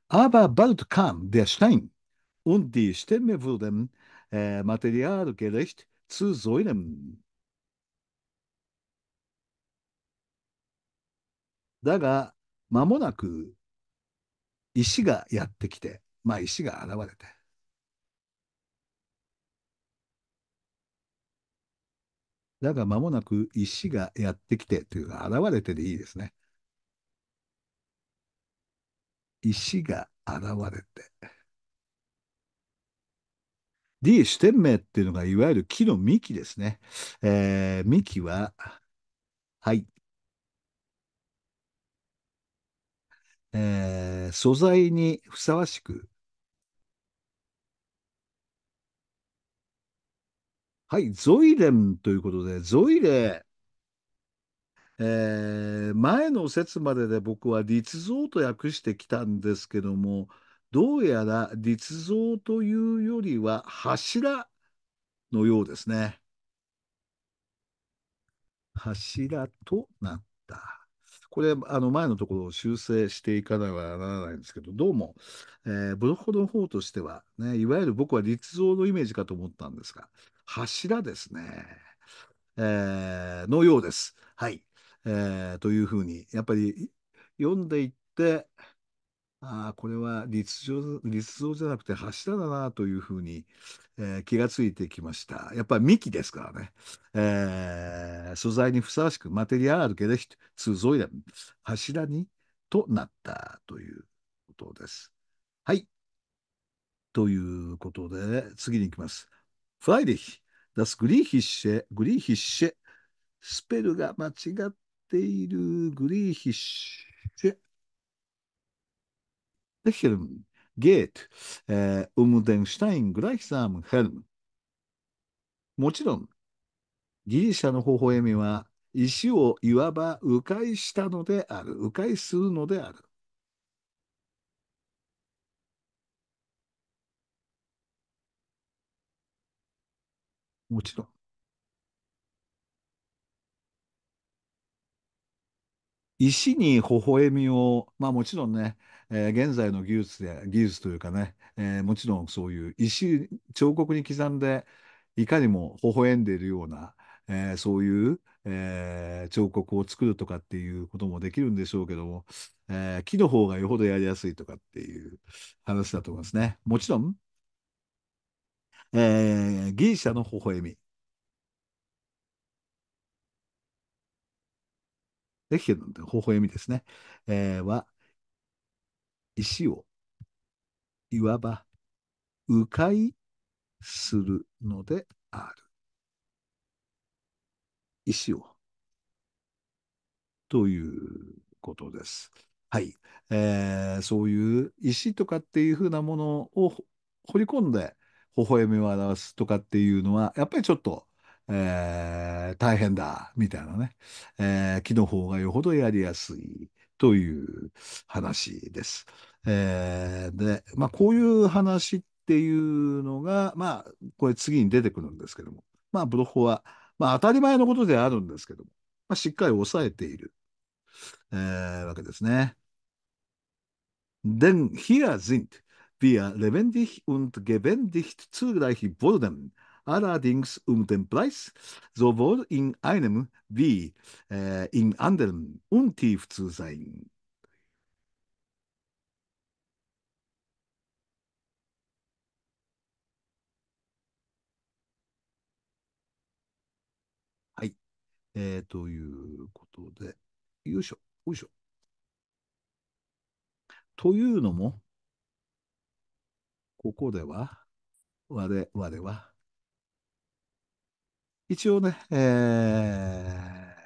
aber bald kam der Stein und die Stämme wurden ä materialgerecht zu Säulen. だが、まもなく石がやってきて、まあ石が現れて。だがまもなく石がやってきてというか現れてでいいですね。石が現れて。D、主天命っていうのがいわゆる木の幹ですね。えー、幹は、はい。えー、素材にふさわしく。はい、ゾイレンということで、ゾイレえー、前の説までで僕は立像と訳してきたんですけどもどうやら立像というよりは柱のようですね。柱となった。これ、あの前のところを修正していかなければならないんですけど、どうも、えー、ブロックの方としては、ね、いわゆる僕は立像のイメージかと思ったんですが、柱ですね、えー、のようです。はい。えー、というふうに、やっぱり読んでいって、ああ、これは立像、立像じゃなくて柱だなというふうに、えー、気がついてきました。やっぱり幹ですからね、えー、素材にふさわしく、マテリアールケレヒト、通像や柱にとなったということです。はい。ということで、次に行きます。フライディヒ、ダスグリーヒッシェ、グリーヒッシェ、スペルが間違っているグリーヒッシュ。h e ルム、ゲート、ウムデンシュタイン、グライ n g l e i c h もちろん、ギリシャの微笑みは石をいわば迂回したのである、迂回するのである。もちろん。石に微笑みを、まあ、もちろんね、えー、現在の技術で技術というかね、えー、もちろんそういう石彫刻に刻んでいかにも微笑んでいるような、えー、そういう、えー、彫刻を作るとかっていうこともできるんでしょうけども、えー、木の方がよほどやりやすいとかっていう話だと思いますね。もちろん、えギリシャの微笑みできてるので、微笑みですね。えー、は、石を、いわば、迂回するのである。石を。ということです。はい。えー、そういう石とかっていうふうなものを掘り込んで、微笑みを表すとかっていうのは、やっぱりちょっとえー、大変だ、みたいなね、えー、木の方がよほどやりやすいという話です。えー、で、まあ、こういう話っていうのが、まあ、これ次に出てくるんですけども、まあ、ブロホは、まあ、当たり前のことであるんですけども、まあ、しっかり抑えている、えー、わけですね。で e n hier sind wir lebendig und g e b e n d i g t zugleich Boden allerdings um den Preis, sowohl in einem wie äh, in anderen untief zu sein. はい、えー、ということで、よいしょ、よいしょ。というのも、ここでは、我々は、一応ね、えー、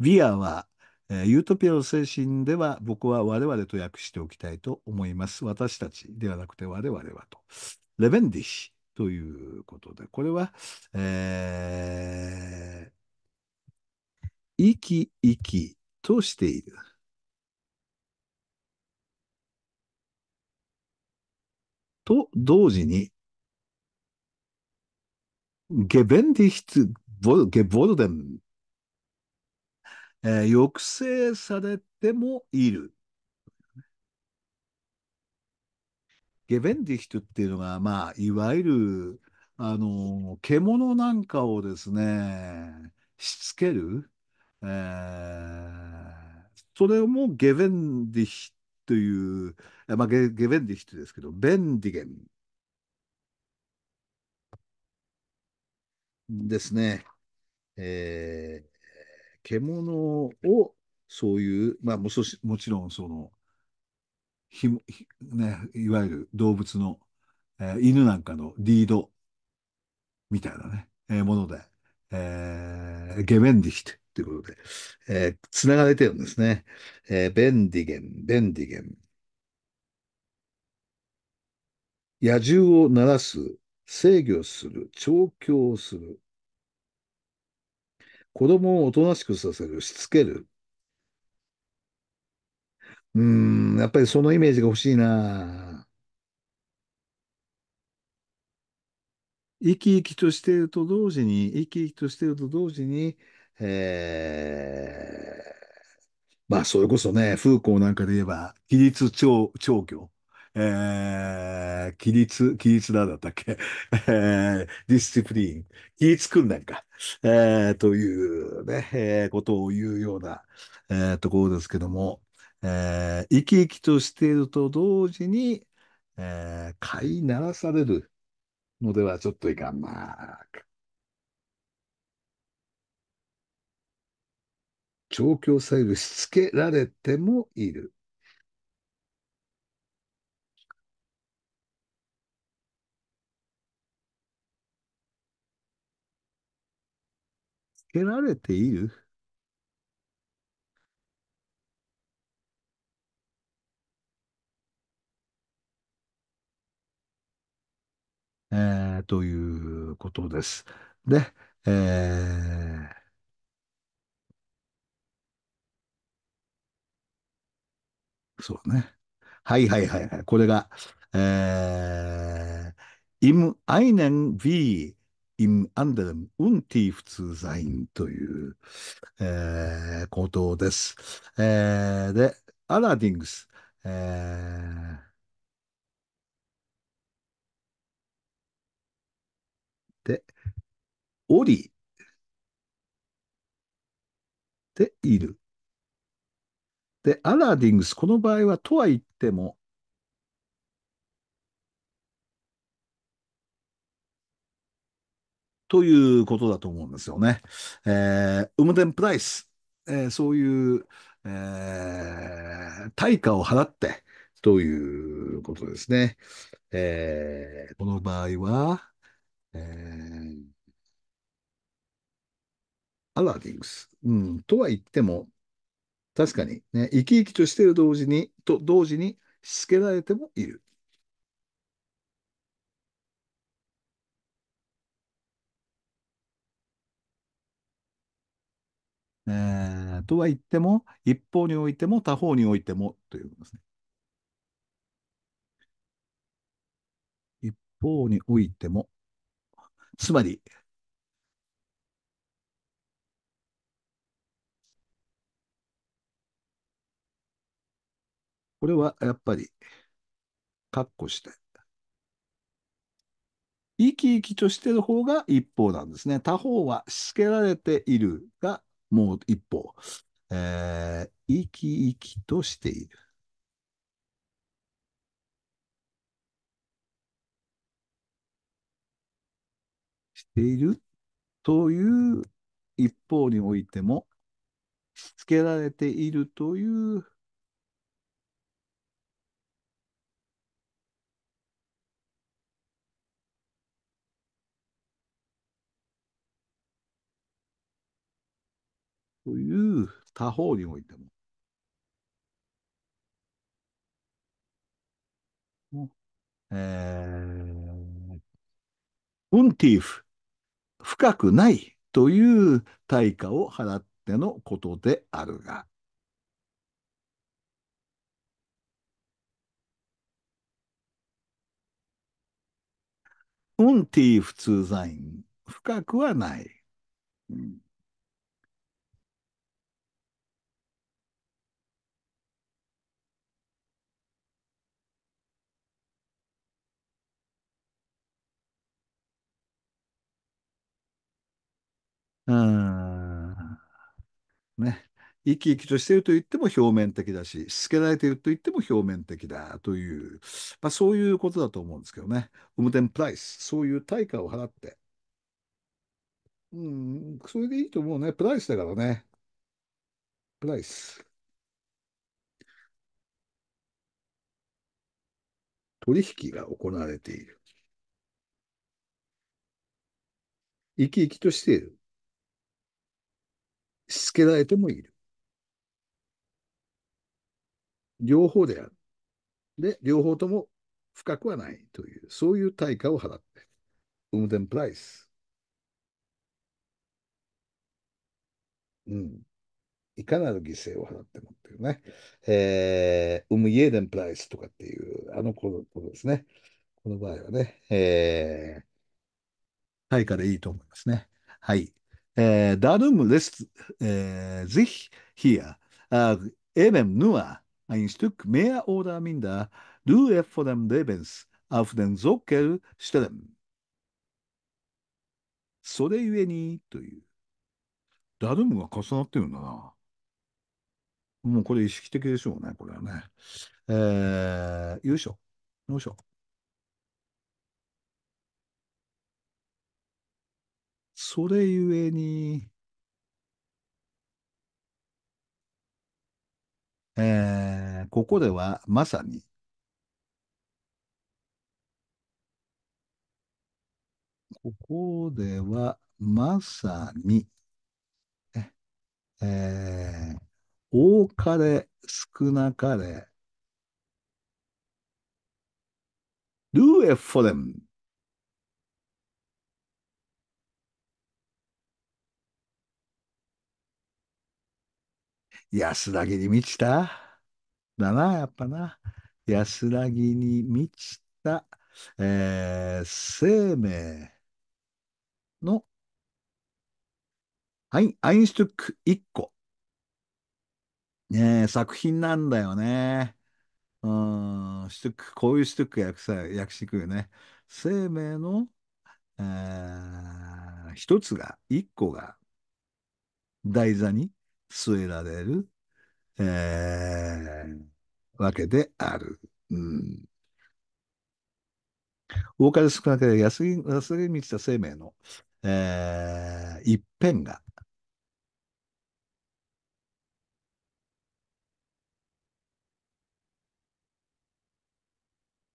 ビアは、えー、ユートピアの精神では僕は我々と訳しておきたいと思います。私たちではなくて我々はと。レベンディッシュということで、これは、えー、生き生きとしている。と同時に、g e ンデ n d i g t geworden、えー、抑制されてもいる。ゲベンディヒトっていうのが、まあ、いわゆる、あの、獣なんかをですね、しつける、えー、それもゲベンディヒという、まあゲ、ゲベンディヒトですけど、ベンディゲンですね、えー、獣をそういう、まあ、ももちろんそのひひ、ね、いわゆる動物の、えー、犬なんかのリードみたいなね、えー、もので、えー、ゲベンディヒトということで、えー、つながれてるんですね。えー、ベンディゲン、ベンディゲン。野獣を鳴らす制御する、調教する。子供をおとなしくさせる、しつける。うーん、やっぱりそのイメージが欲しいな。生き生きとしていると同時に、生き生きとしていると同時に、えー、まあ、それこそね、風光なんかで言えば、規律調、調教。えー、規律、規律なんだったっけ、えー、ディスティプリン、規律訓練か、えー、というね、えー、ことを言うような、えー、ところですけども、えー、生き生きとしていると同時に、えー、飼いならされるのではちょっといかんな。調教されるしつけられてもいる。けられているえー、ということです。で、えー、そうね。はいはいはいはい。これが、えー、イム・アイ n ン・ n w i ン anderem untief zu sein という、えー、ことです。えー、で、allerdings、えー、で、おり、で、いる。で、アラディングス、この場合はとは言っても、ということだと思うんですよね。えー、ウムデンプライス、えー、そういう、えー、対価を払ってということですね。えー、この場合は、えー、アラディングス、うん。とは言っても、確かに、ね、生き生きとしている同時に、と同時に、しつけられてもいる。えー、とは言っても、一方においても他方においてもということですね。一方においても、つまり、これはやっぱり、括弧して、生き生きとしてる方が一方なんですね。他方はしつけられているがもう一歩、えー、生き生きとしている。しているという一方においても、しつけられているというという他方においても、えー、ウンティーフ、深くないという対価を払ってのことであるが、ウンティーフ通イン、深くはない。うんうん。ね。生き生きとしていると言っても表面的だし、しつけられていると言っても表面的だという、まあ、そういうことだと思うんですけどね。ウムテンプライス、そういう対価を払って。うん、それでいいと思うね。プライスだからね。プライス。取引が行われている。生き生きとしている。しつけられてもいる。両方である。で、両方とも深くはないという、そういう対価を払って。Um den p r e うん。いかなる犠牲を払ってもっていうね。えー、um jeden p r とかっていう、あの頃ですね。この場合はね、えー、対価でいいと思いますね。はい。äh, darum lässt äh, sich hier äh, eben nur ein Stück mehr oder minder Ruhe vor dem Lebens auf den Sockel stellen。それゆえにという。ダルムが重なってるんだな。もうこれ意識的でしょうね、これはね。えー、よいしょ。よいしょ。それゆえに、えー、ここではまさに、ここではまさに、えー、多かれ少なかれ、ルーエフォレン安らぎに満ちた。だな、やっぱな。安らぎに満ちた、えー、生命のアイアインストック1個。ね作品なんだよね。うん、シュトック、こういうシュトック訳さ訳してくるね。生命の、えー、一つが、一個が、台座に据えられる、えー、わけである。うん多かれ少なければ安りぎり満ちた生命の、えー、一辺が、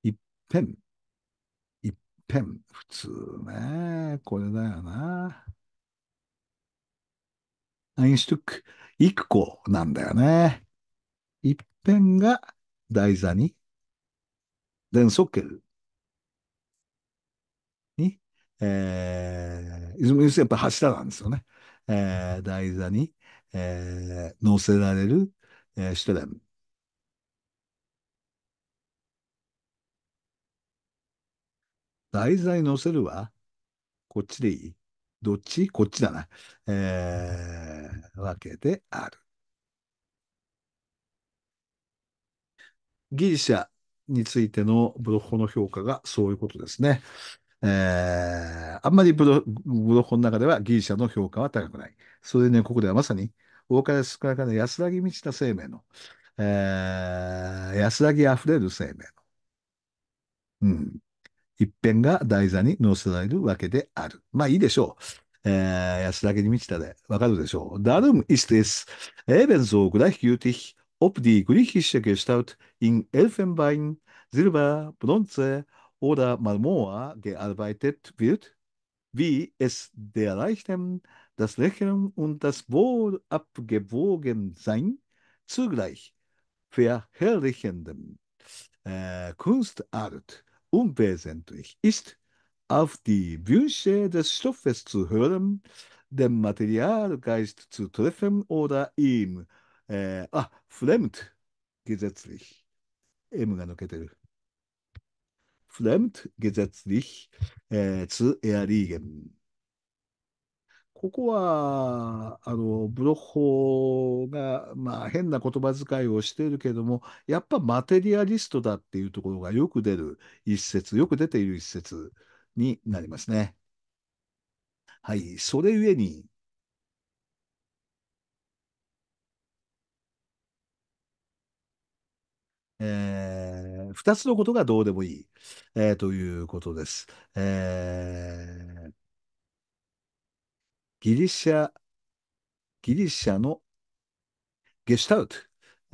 一辺、一辺、普通ね、これだよな。アインシュトゥック、一個なんだよね。一辺が台座に、電ソケルに、えー、いずれにせやっぱ柱なんですよね。えー、台座に、えー、乗せられる、えー、シュテレン。題材載せるは、こっちでいいどっちこっちだな。えー、わけである。ギリシャについてのブロホの評価がそういうことですね。えー、あんまりブロブロホの中ではギリシャの評価は高くない。それね、ここではまさに、大ス少なかな安らぎ満ちた生命の、えー、安らぎあふれる生命の、うん、一辺が台座に乗せられるわけである。まあいいでしょう。äh, erst lage ich mich da, Vakaru Darum ist es ebenso gleichgültig, ob die griechische Gestalt in Elfenbein, Silber, Bronze oder Marmor gearbeitet wird, wie es der Reichtum, das Lächeln und das Wohlabgewogensein zugleich verherrlichenden äh, Kunstart unwesentlich ist, auf die Wünsche des Stoffes zu hören, den Materialgeist zu treffen oder ihm äh, ah, fremd gesetzlich. M äh, zu erliegen. ここは、あの、ブロッホが、まあ、変な言葉遣いをしているけれども、やっぱマテリアリストだっていうところがよく出る一節、よく出ている一節になりますね。はい。それゆえに、えー、2つのことがどうでもいい、えー、ということです。えーギリシャ、ギリシャのゲシュタウト、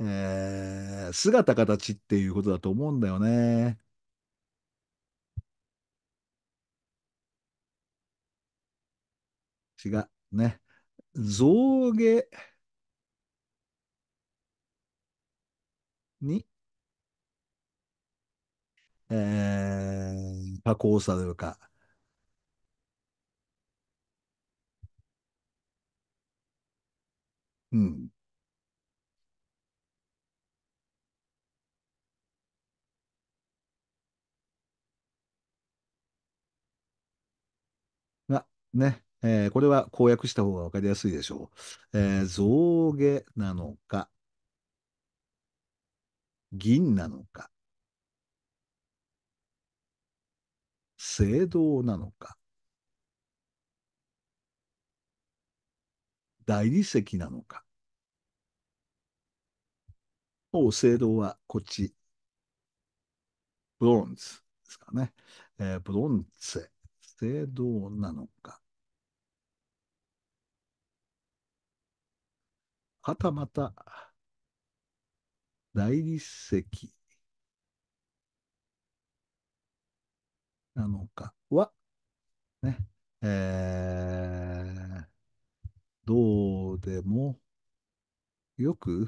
えー、姿形っていうことだと思うんだよね。違う。ね。象牙に、えー、加工されるか。うん。あ、ね。えーこれは公約した方がわかりやすいでしょう。えー象牙なのか、銀なのか、青銅なのか。大理石なのか。王聖堂はこっち、ブロンズですかね。えー、ブロンツェ、聖堂なのか。はたまた、大理石なのかは、ね、えーどうでもよく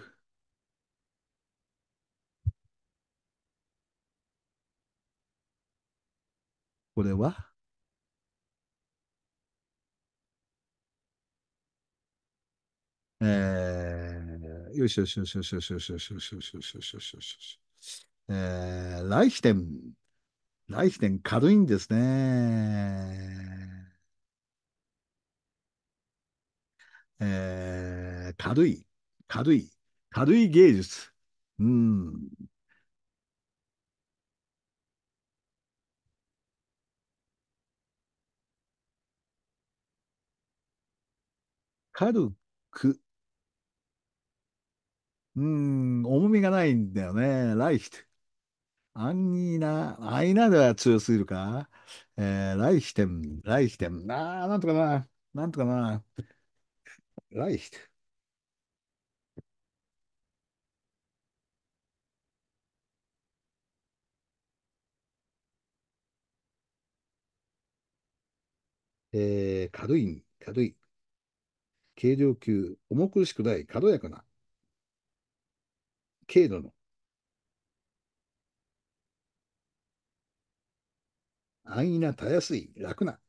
これはえー、よしよしよしよしよしよしよしよしよしよしよしよしよし。えー、ライヒテン。ライヒテン軽いんですね。え軽い、軽い、軽い芸術。うん。軽く。うん、重みがないんだよね。ライヒト。アンニーナ、アイナでは強すぎるか。えー、ライヒテン、ライヒテン。ああ、なんとかな。なんとかな。leicht. えー、軽い、軽い。軽量級、重苦しくない、軽やかな。軽度の。安易な、たやすい、楽な。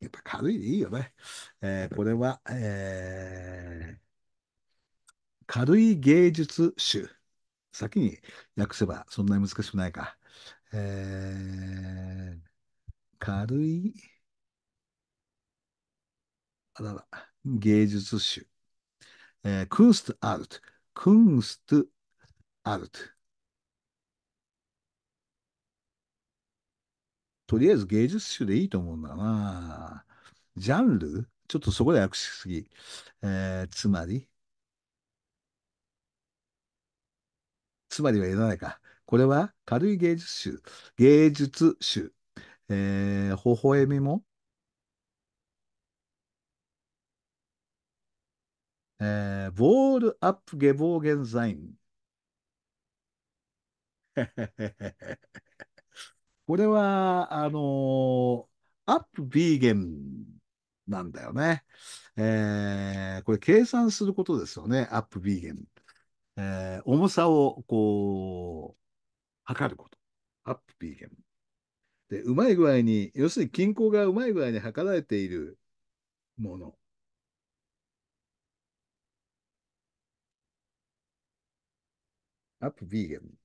やっぱ軽いでいいよね。えー、これは、えー、軽い芸術集。先に訳せばそんなに難しくないか。えー、軽い、あらら、芸術集。えー、クンストアルト。クンストアルト。とりあえず芸術集でいいと思うんだな。ジャンルちょっとそこで訳しすぎ。えー、つまりつまりはいらないか。これは軽い芸術集。芸術集。えー、微笑みも、えー、ボールアップゲボーゲンザイン。これは、あのアップビーゲンなんだよね。えー、これ計算することですよね、アップビーゲン。えー、重さをこう、測ること。アップビーゲン。で、うまい具合に、要するに均衡がうまい具合に測られているもの。アップビーゲン。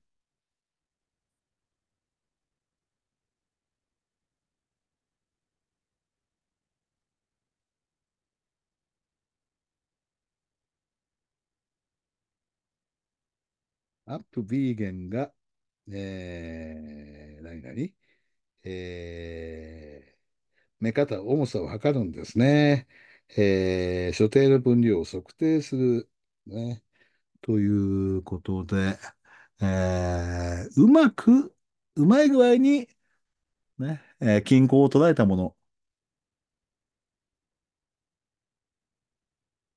アップビーゲンが、えー、何々、えー、目方、重さを測るんですね。えー、所定の分量を測定する、ね。ということで、えー、うまく、うまい具合に、ね、えー、均衡を捉えたもの。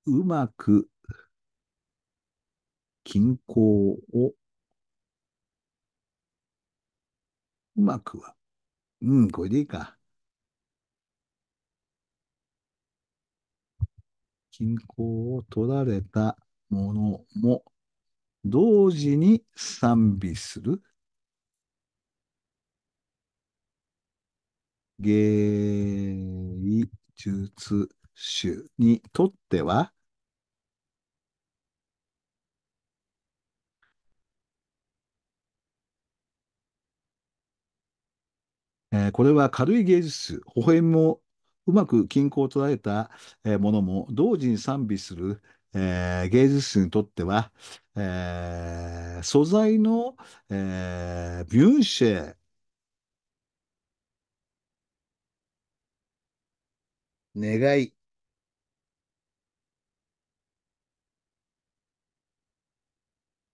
うまく、均衡をうまくは。うん、これでいいか。均衡を取られたものも同時に賛美する。芸術種にとってはえー、これは軽い芸術微笑もうまく均衡を捉えた、えものも同時に賛美する、えー、芸術にとっては、えー、素材の、えー、ビュンシェ願い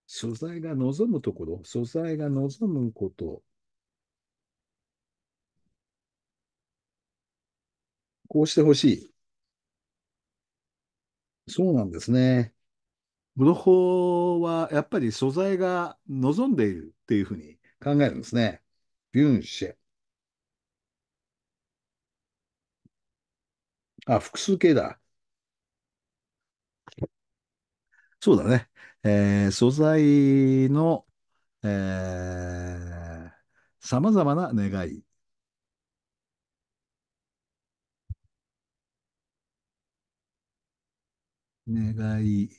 素材が望むところ、素材が望むことこうしてほしい。そうなんですね。ムロホはやっぱり素材が望んでいるっていうふうに考えるんですね。ビュンシェ。あ、複数形だ。そうだね。えー、素材の、えー、様々な願い願い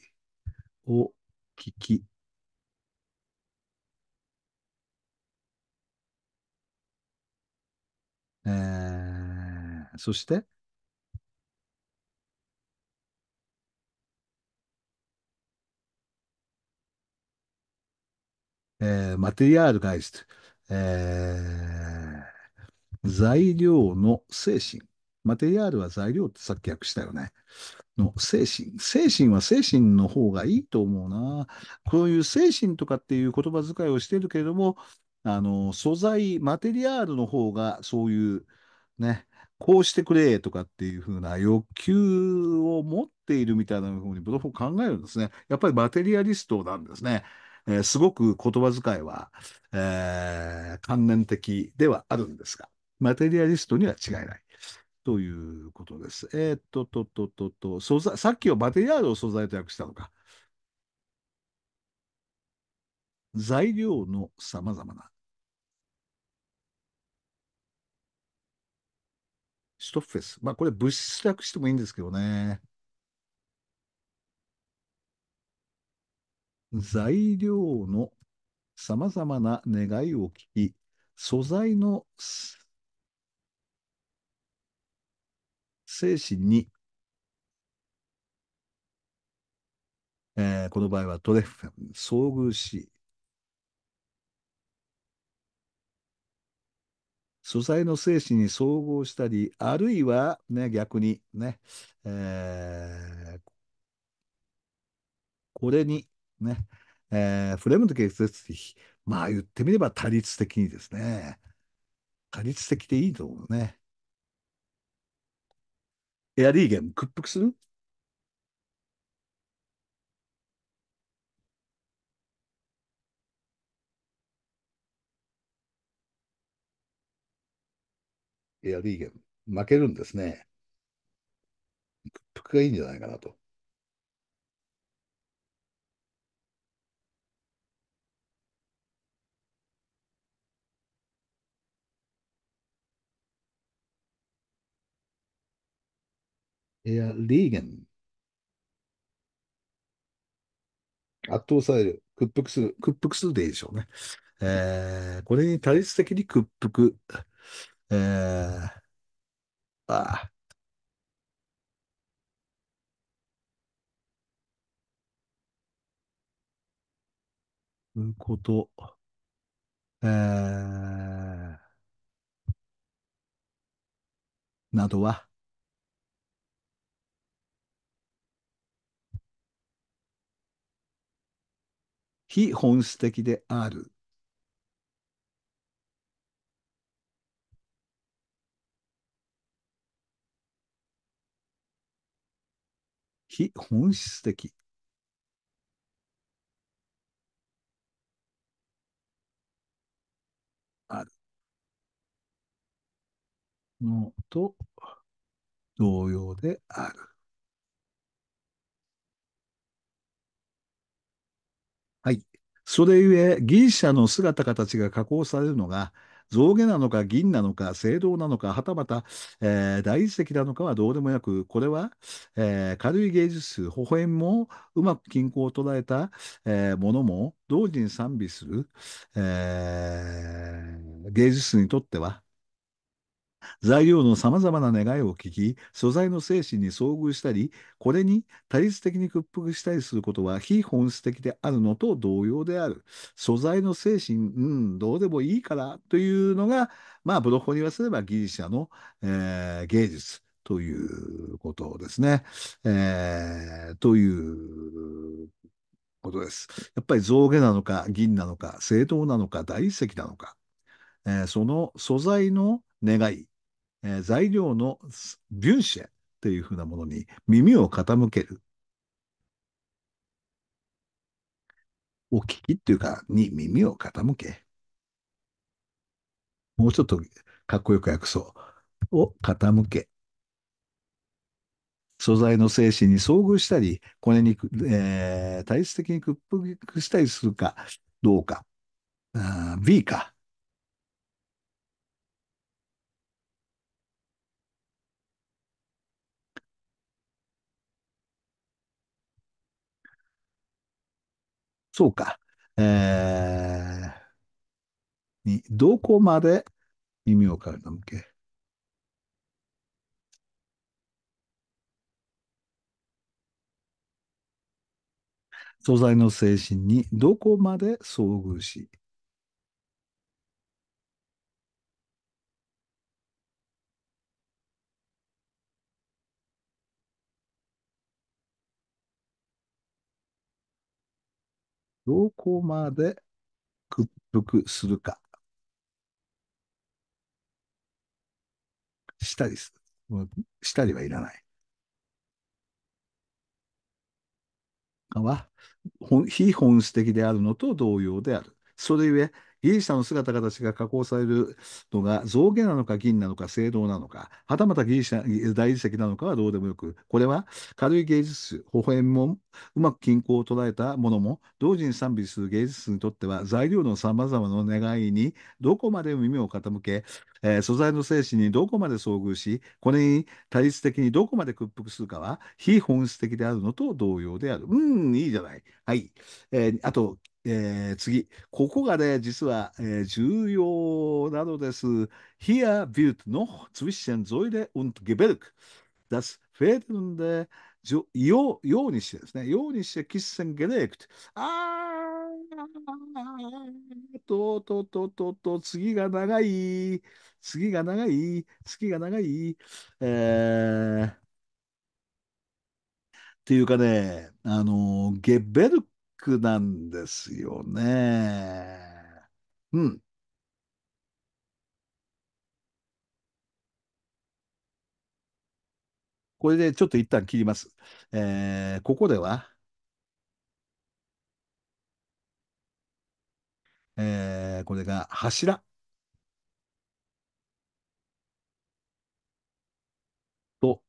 を聞き、えー、そして、えー、マテリアルガイスト、えー、材料の精神。マテリアルは材料ってさっき訳したよね。の精神、精神は精神の方がいいと思うな。こういう精神とかっていう言葉遣いをしてるけれども、あの、素材、マテリアールの方がそういう、ね、こうしてくれとかっていう風な欲求を持っているみたいな風にブロフ考えるんですね。やっぱりマテリアリストなんですね。えー、すごく言葉遣いは、えー、関連的ではあるんですが、マテリアリストには違いない。ということです。えー、っと、と、と、と、と、素材、さっきはマテリアルを素材と訳したのか。材料のさまざまな。ストッフェス。まあ、これ物質略してもいいんですけどね。材料のさまざまな願いを聞き、素材の精神に、えー、この場合はトレッフェン、遭遇し、素材の精神に総合したり、あるいは、ね、逆にね、えー、これに、ね、えー、フレームの結節的、まあ言ってみれば多律的にですね、多律的でいいと思うね。エアリーゲン屈服するエアリーゲ負けるんですね。屈服がいいんじゃないかなと。erlegen. 圧倒される。屈服する。屈服するでいいでしょうね。えー、これに対立的に屈服。えー、ああ。いうこと。えー、などは、非本質的である。非本質的。ある。のと同様である。それゆえ、ギリシャの姿形が加工されるのが、象牙なのか銀なのか青銅なのかはたまた、えー、大理石なのかはどうでもよくこれは、えー、軽い芸術微笑みもうまく均衡を捉えた、えー、ものも同時に賛美する、え芸術にとっては材料のさまざまな願いを聞き、素材の精神に遭遇したり、これに多律的に屈服したりすることは非本質的であるのと同様である。素材の精神、うん、どうでもいいからというのが、まあ、ブロッコに言わせればギリシャの、えー、芸術。ということですね。えー、ということです。やっぱり象牙なのか、銀なのか、青銅なのか、大石なのか、えー、その素材の願い、えー、材料のビュンシェというふうなものに耳を傾ける。お聞きっていうか、に耳を傾け。もうちょっとかっこよく訳そう。を傾け。素材の精神に遭遇したり、これに、えー、体質的に屈服したりするかどうか。B か。そうか。えー、に、どこまで耳を傾け。素材の精神にどこまで遭遇し、どこまで屈服するか。したりする。したりはいらない。は、非本質的であるのと同様である。それゆえ、ギリシャの姿形が加工されるのが象牙なのか銀なのか青銅なのか、はたまたギリシャ大理石なのかはどうでもよく、これは軽い芸術種、微笑みもうまく均衡を捉えたものも、同時に賛美する芸術にとっては材料のさまざまな願いにどこまで耳を傾け、えー、素材の精神にどこまで遭遇し、これに対立的にどこまで屈服するかは非本質的であるのと同様である。うん、いいじゃない。はい。えー、あと、えー、次、ここがね、実は、えー、重要なのです。Hier wird noch zwischen Säule und Gebälk das fehlende ようようにしてですね、ようにしてキッセン e l e g t あーととととと、次が長い、次が長い、次が長い。えー、っていうかね、あの、ゲベルクなんですよね。うん。これでちょっと一旦切ります。えー、ここでは、えー、これが柱と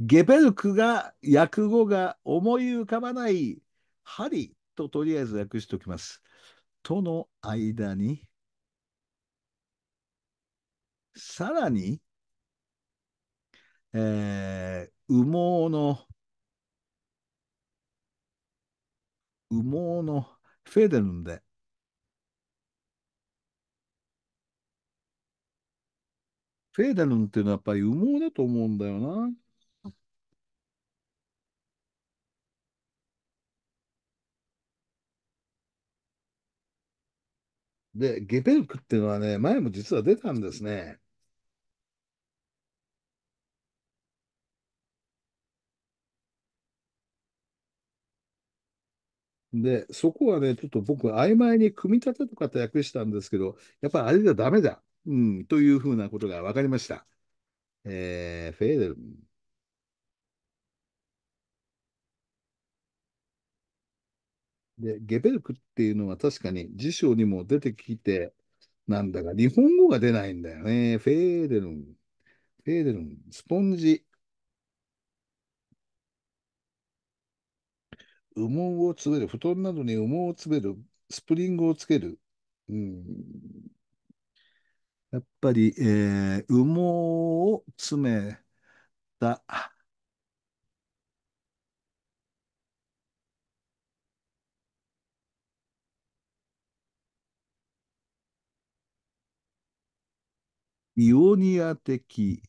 ゲベルクが訳語が思い浮かばない針ととりあえず訳しておきます。との間に、さらに、えー、羽毛の、羽毛のフェデルンで、フェーデルンっていうのはやっぱり羽毛だと思うんだよな。で、ゲベルクっていうのはね、前も実は出たんですね。で、そこはね、ちょっと僕、曖昧に組み立てとかって訳したんですけど、やっぱりあれじゃダメだ、うん、というふうなことが分かりました。えー、フェーデル、で、ゲベルクっていうのは確かに辞書にも出てきて、なんだが、日本語が出ないんだよね。フェーデルン、フェーデルン、スポンジ。羽毛を詰める、布団などに羽毛を詰める、スプリングをつける。うん、やっぱり、えー、羽毛を詰めたイオニア的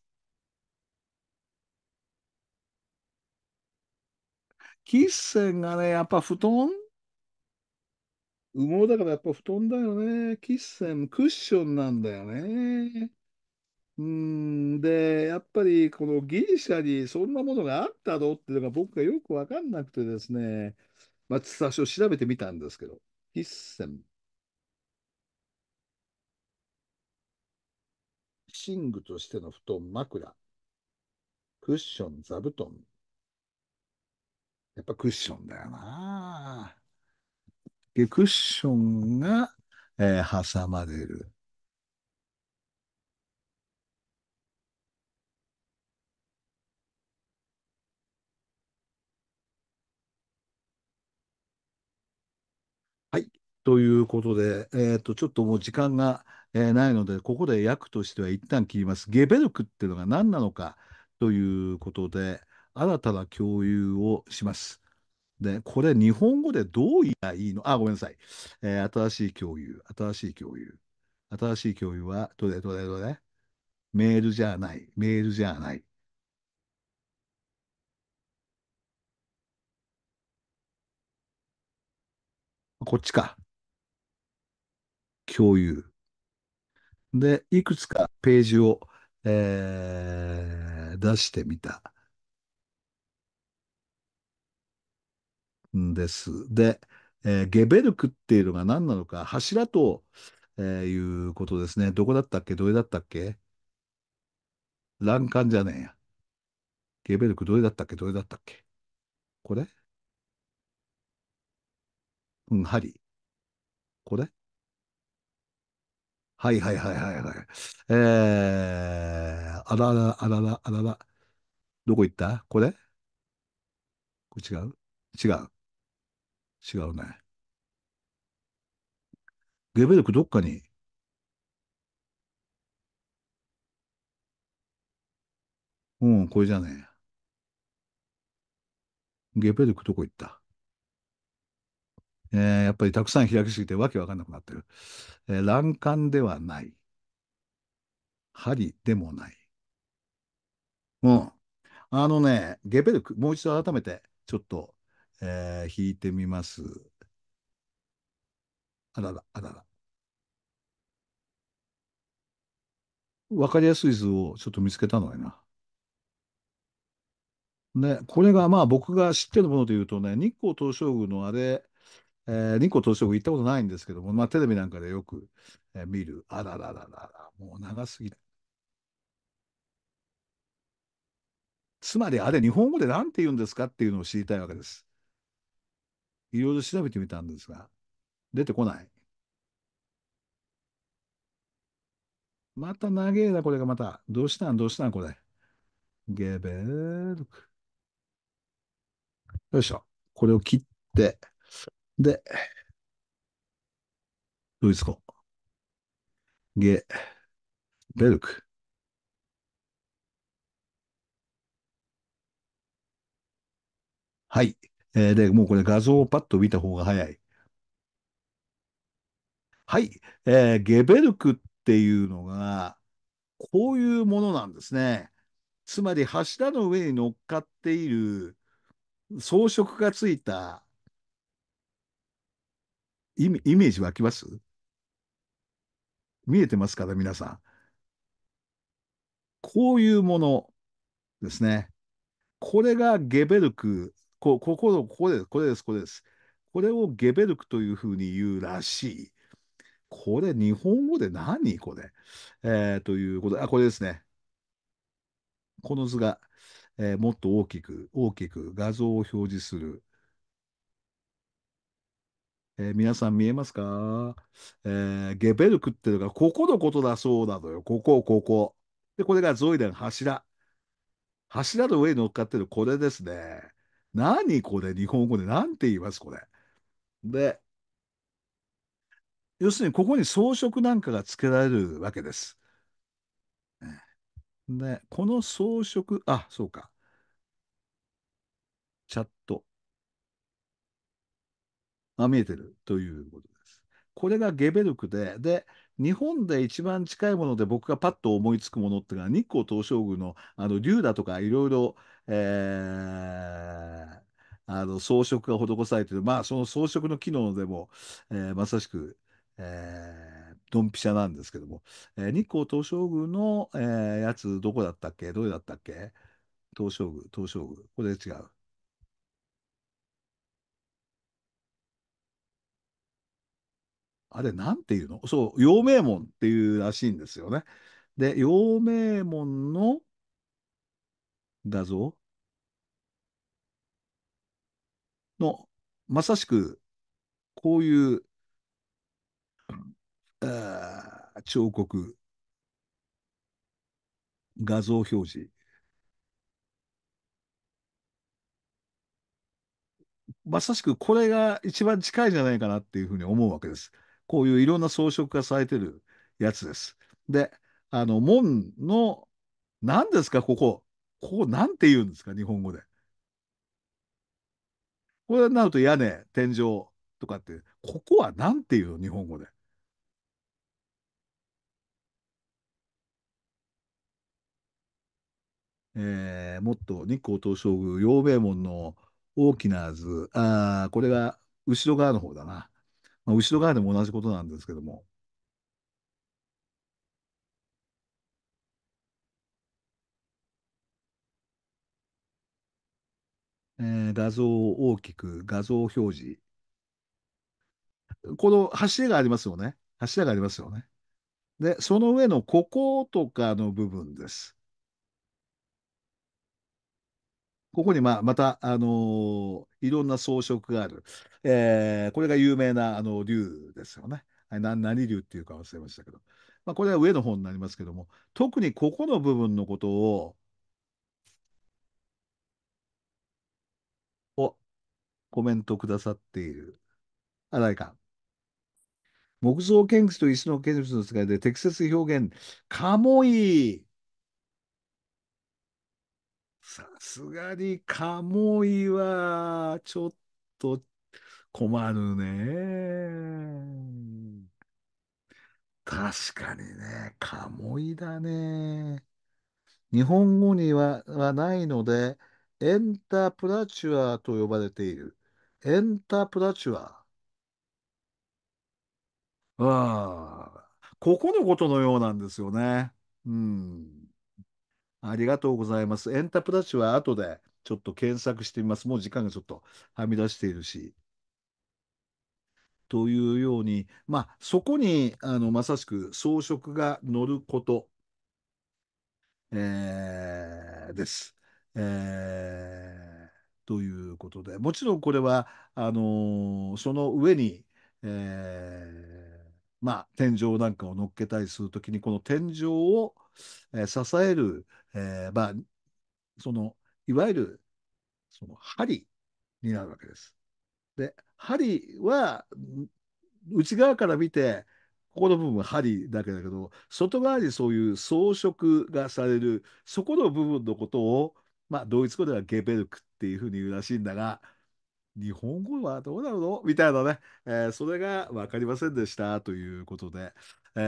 キッセンがね、やっぱ布団羽毛だからやっぱ布団だよね。キッセンクッションなんだよね。うんで、やっぱりこのギリシャにそんなものがあったのっていうのが僕がよくわかんなくてですね、まあ、最初調べてみたんですけど、キッセン。シングとしての布団、枕、クッション、座布団。やっぱクッションだよな。で、クッションが、えー、挟まれる。はい。ということで、えっ、ー、と、ちょっともう時間が、えー、ないので、ここで訳としては一旦切ります。ゲベルクっていうのが何なのかということで、新たな共有をします。で、これ、日本語でどう言えばいいのあ、ごめんなさい、えー、新しい共有、新しい共有。新しい共有は、どれどれどれメールじゃない、メールじゃない。こっちか。共有。で、いくつかページを、えー、出してみたんです。で、えー、ゲベルクっていうのが何なのか、柱と、えー、いうことですね。どこだったっけどれだったっけ欄干じゃねえや。ゲベルクどれだったっけどれだったっけこれうん、針。これはいはいはいはいはい。えー、あらら、あらら、あらら。どこ行ったこれこれ違う違う。違うね。ゲベルクどっかに。うん、これじゃねえ。ゲベルクどこ行ったえー、やっぱりたくさん開きすぎてわけわかんなくなってる。えー、欄干ではない。針でもない。うん。あのね、ゲベルク、もう一度改めてちょっと、えー、弾いてみます。あらら、あらら。わかりやすい図をちょっと見つけたのやな。ね、これがまあ僕が知ってるもので言うとね、日光東照宮のあれ、えー、日光東照宮行ったことないんですけども、まあ、テレビなんかでよく、えー、見る、あららららら、もう長すぎる。つまり、あれ、日本語で何て言うんですかっていうのを知りたいわけです。いろいろ調べてみたんですが、出てこない。また長えな、これがまた。どうしたんどうしたんこれ。ゲベルク。よいしょ。これを切って。で、ドイツ語。ゲ、ベルク。はい。えー、で、もうこれ画像をパッと見た方が早い。はい。えー、ゲベルクっていうのが、こういうものなんですね。つまり柱の上に乗っかっている装飾がついたイメージ湧きます見えてますから、皆さん。こういうものですね。これがゲベルク、ここここです、これです、これです。これをゲベルクというふうに言うらしい。これ、日本語で何これ。えー、ということで、あ、これですね。この図が、えー、もっと大きく、大きく画像を表示する。えー、皆さん見えますか、えー、ゲベルクっていうのがここのことだそうなのよ。ここ、ここ。で、これがゾイデン柱。柱の上に乗っかってるこれですね。何これ日本語で何て言いますこれ。で、要するにここに装飾なんかが付けられるわけです。ね、この装飾、あ、そうか。あ見えてるということです。これがゲベルクで、で、日本で一番近いもので僕がパッと思いつくものっていうのは日光東照宮のあの竜だとかいろいろ、えー、あの装飾が施されている、まあ、その装飾の機能でも、えー、まさしく、えー、ドンピシャなんですけども、えー、日光東照宮の、えー、やつどこだったっけどれだったっけ東照宮東照宮これ違うあれ、なんていうのそう、陽明門っていうらしいんですよね。で、陽明門の画像の、まさしく、こういう、彫刻、画像表示。まさしくこれが一番近いじゃないかなっていうふうに思うわけです。こういういろんな装飾がされてるやつです。で、あの、門の、何ですか、ここ。ここ、なんて言うんですか、日本語で。これになると屋根、天井とかって、ここは何て言うの、日本語で。えー、もっと日光東照宮陽明門の大きな図、あこれが後ろ側の方だな。まあ、後ろ側でも同じことなんですけども。えー、画像を大きく、画像表示。この柱がありますよね。柱がありますよね。で、その上のこことかの部分です。ここにまあまた、あのー、いろんな装飾がある、えー、これが有名なあの竜ですよね。何何竜っていうか忘れましたけど、まあ、これは上の方になりますけども、特にここの部分のことを、お、コメントくださっている。あ、誰か。木造建築と椅子の建築の使いで適切表現。もいい。さすがに鴨居はちょっと困るね。確かにね、鴨居だね。日本語には、はないので、エンタープラチュアと呼ばれている。エンタープラチュア。ああ、ここのことのようなんですよね。うん。ありがとうございます。エンタプラッシュは後でちょっと検索してみます。もう時間がちょっとはみ出しているし。というように、まあ、そこにあのまさしく装飾が乗ること、えー、です。えー、ということで、もちろんこれは、あのー、その上に、えー、まあ、天井なんかを乗っけたりするときに、この天井を、え支える、えー、まあ、その、いわゆる、その、針になるわけです。で、針は、内側から見て、ここの部分は針だけだけど、外側にそういう装飾がされる、そこの部分のことを、まあ、ドイツ語ではゲベルクっていうふうに言うらしいんだが、日本語はどうなるのみたいなね、えー、それが分かりませんでしたということで、え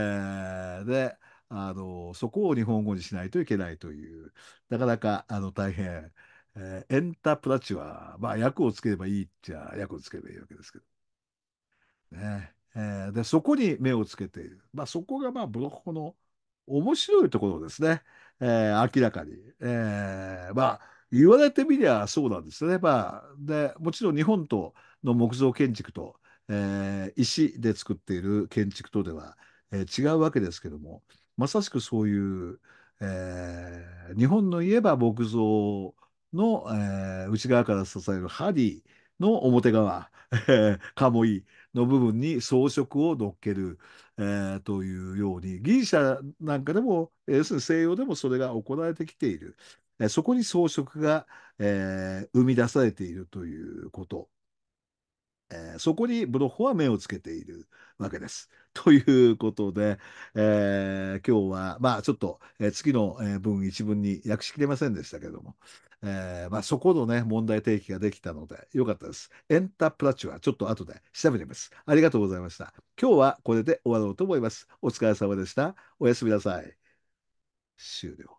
ー、で、あのそこを日本語にしないといけないという、なかなかあの大変、えー、エンタプラチュア、まあ、訳をつければいいっちゃ訳をつければいいわけですけど。ねえー、でそこに目をつけている。まあ、そこがまあブロッコの面白いところですね、えー、明らかに。えー、まあ言われてみりゃそうなんですね。まあ、でもちろん日本との木造建築と、えー、石で作っている建築とでは、えー、違うわけですけども、まさしくそういう、えー、日本の言えば木造の、えー、内側から支える針の表側、鴨居の部分に装飾を乗っける、えー、というように、ギリシャなんかでも、要するに西洋でもそれが行われてきている。そこに装飾が、えー、生み出されているということ。えー、そこにブロッホは目をつけているわけです。ということで、えー、今日は、まあ、ちょっと、えー、月の文一文に訳しきれませんでしたけども、えーまあ、そこの、ね、問題提起ができたので、よかったです。エンタプラチュア、ちょっと後で調べてみます。ありがとうございました。今日はこれで終わろうと思います。お疲れ様でした。おやすみなさい。終了。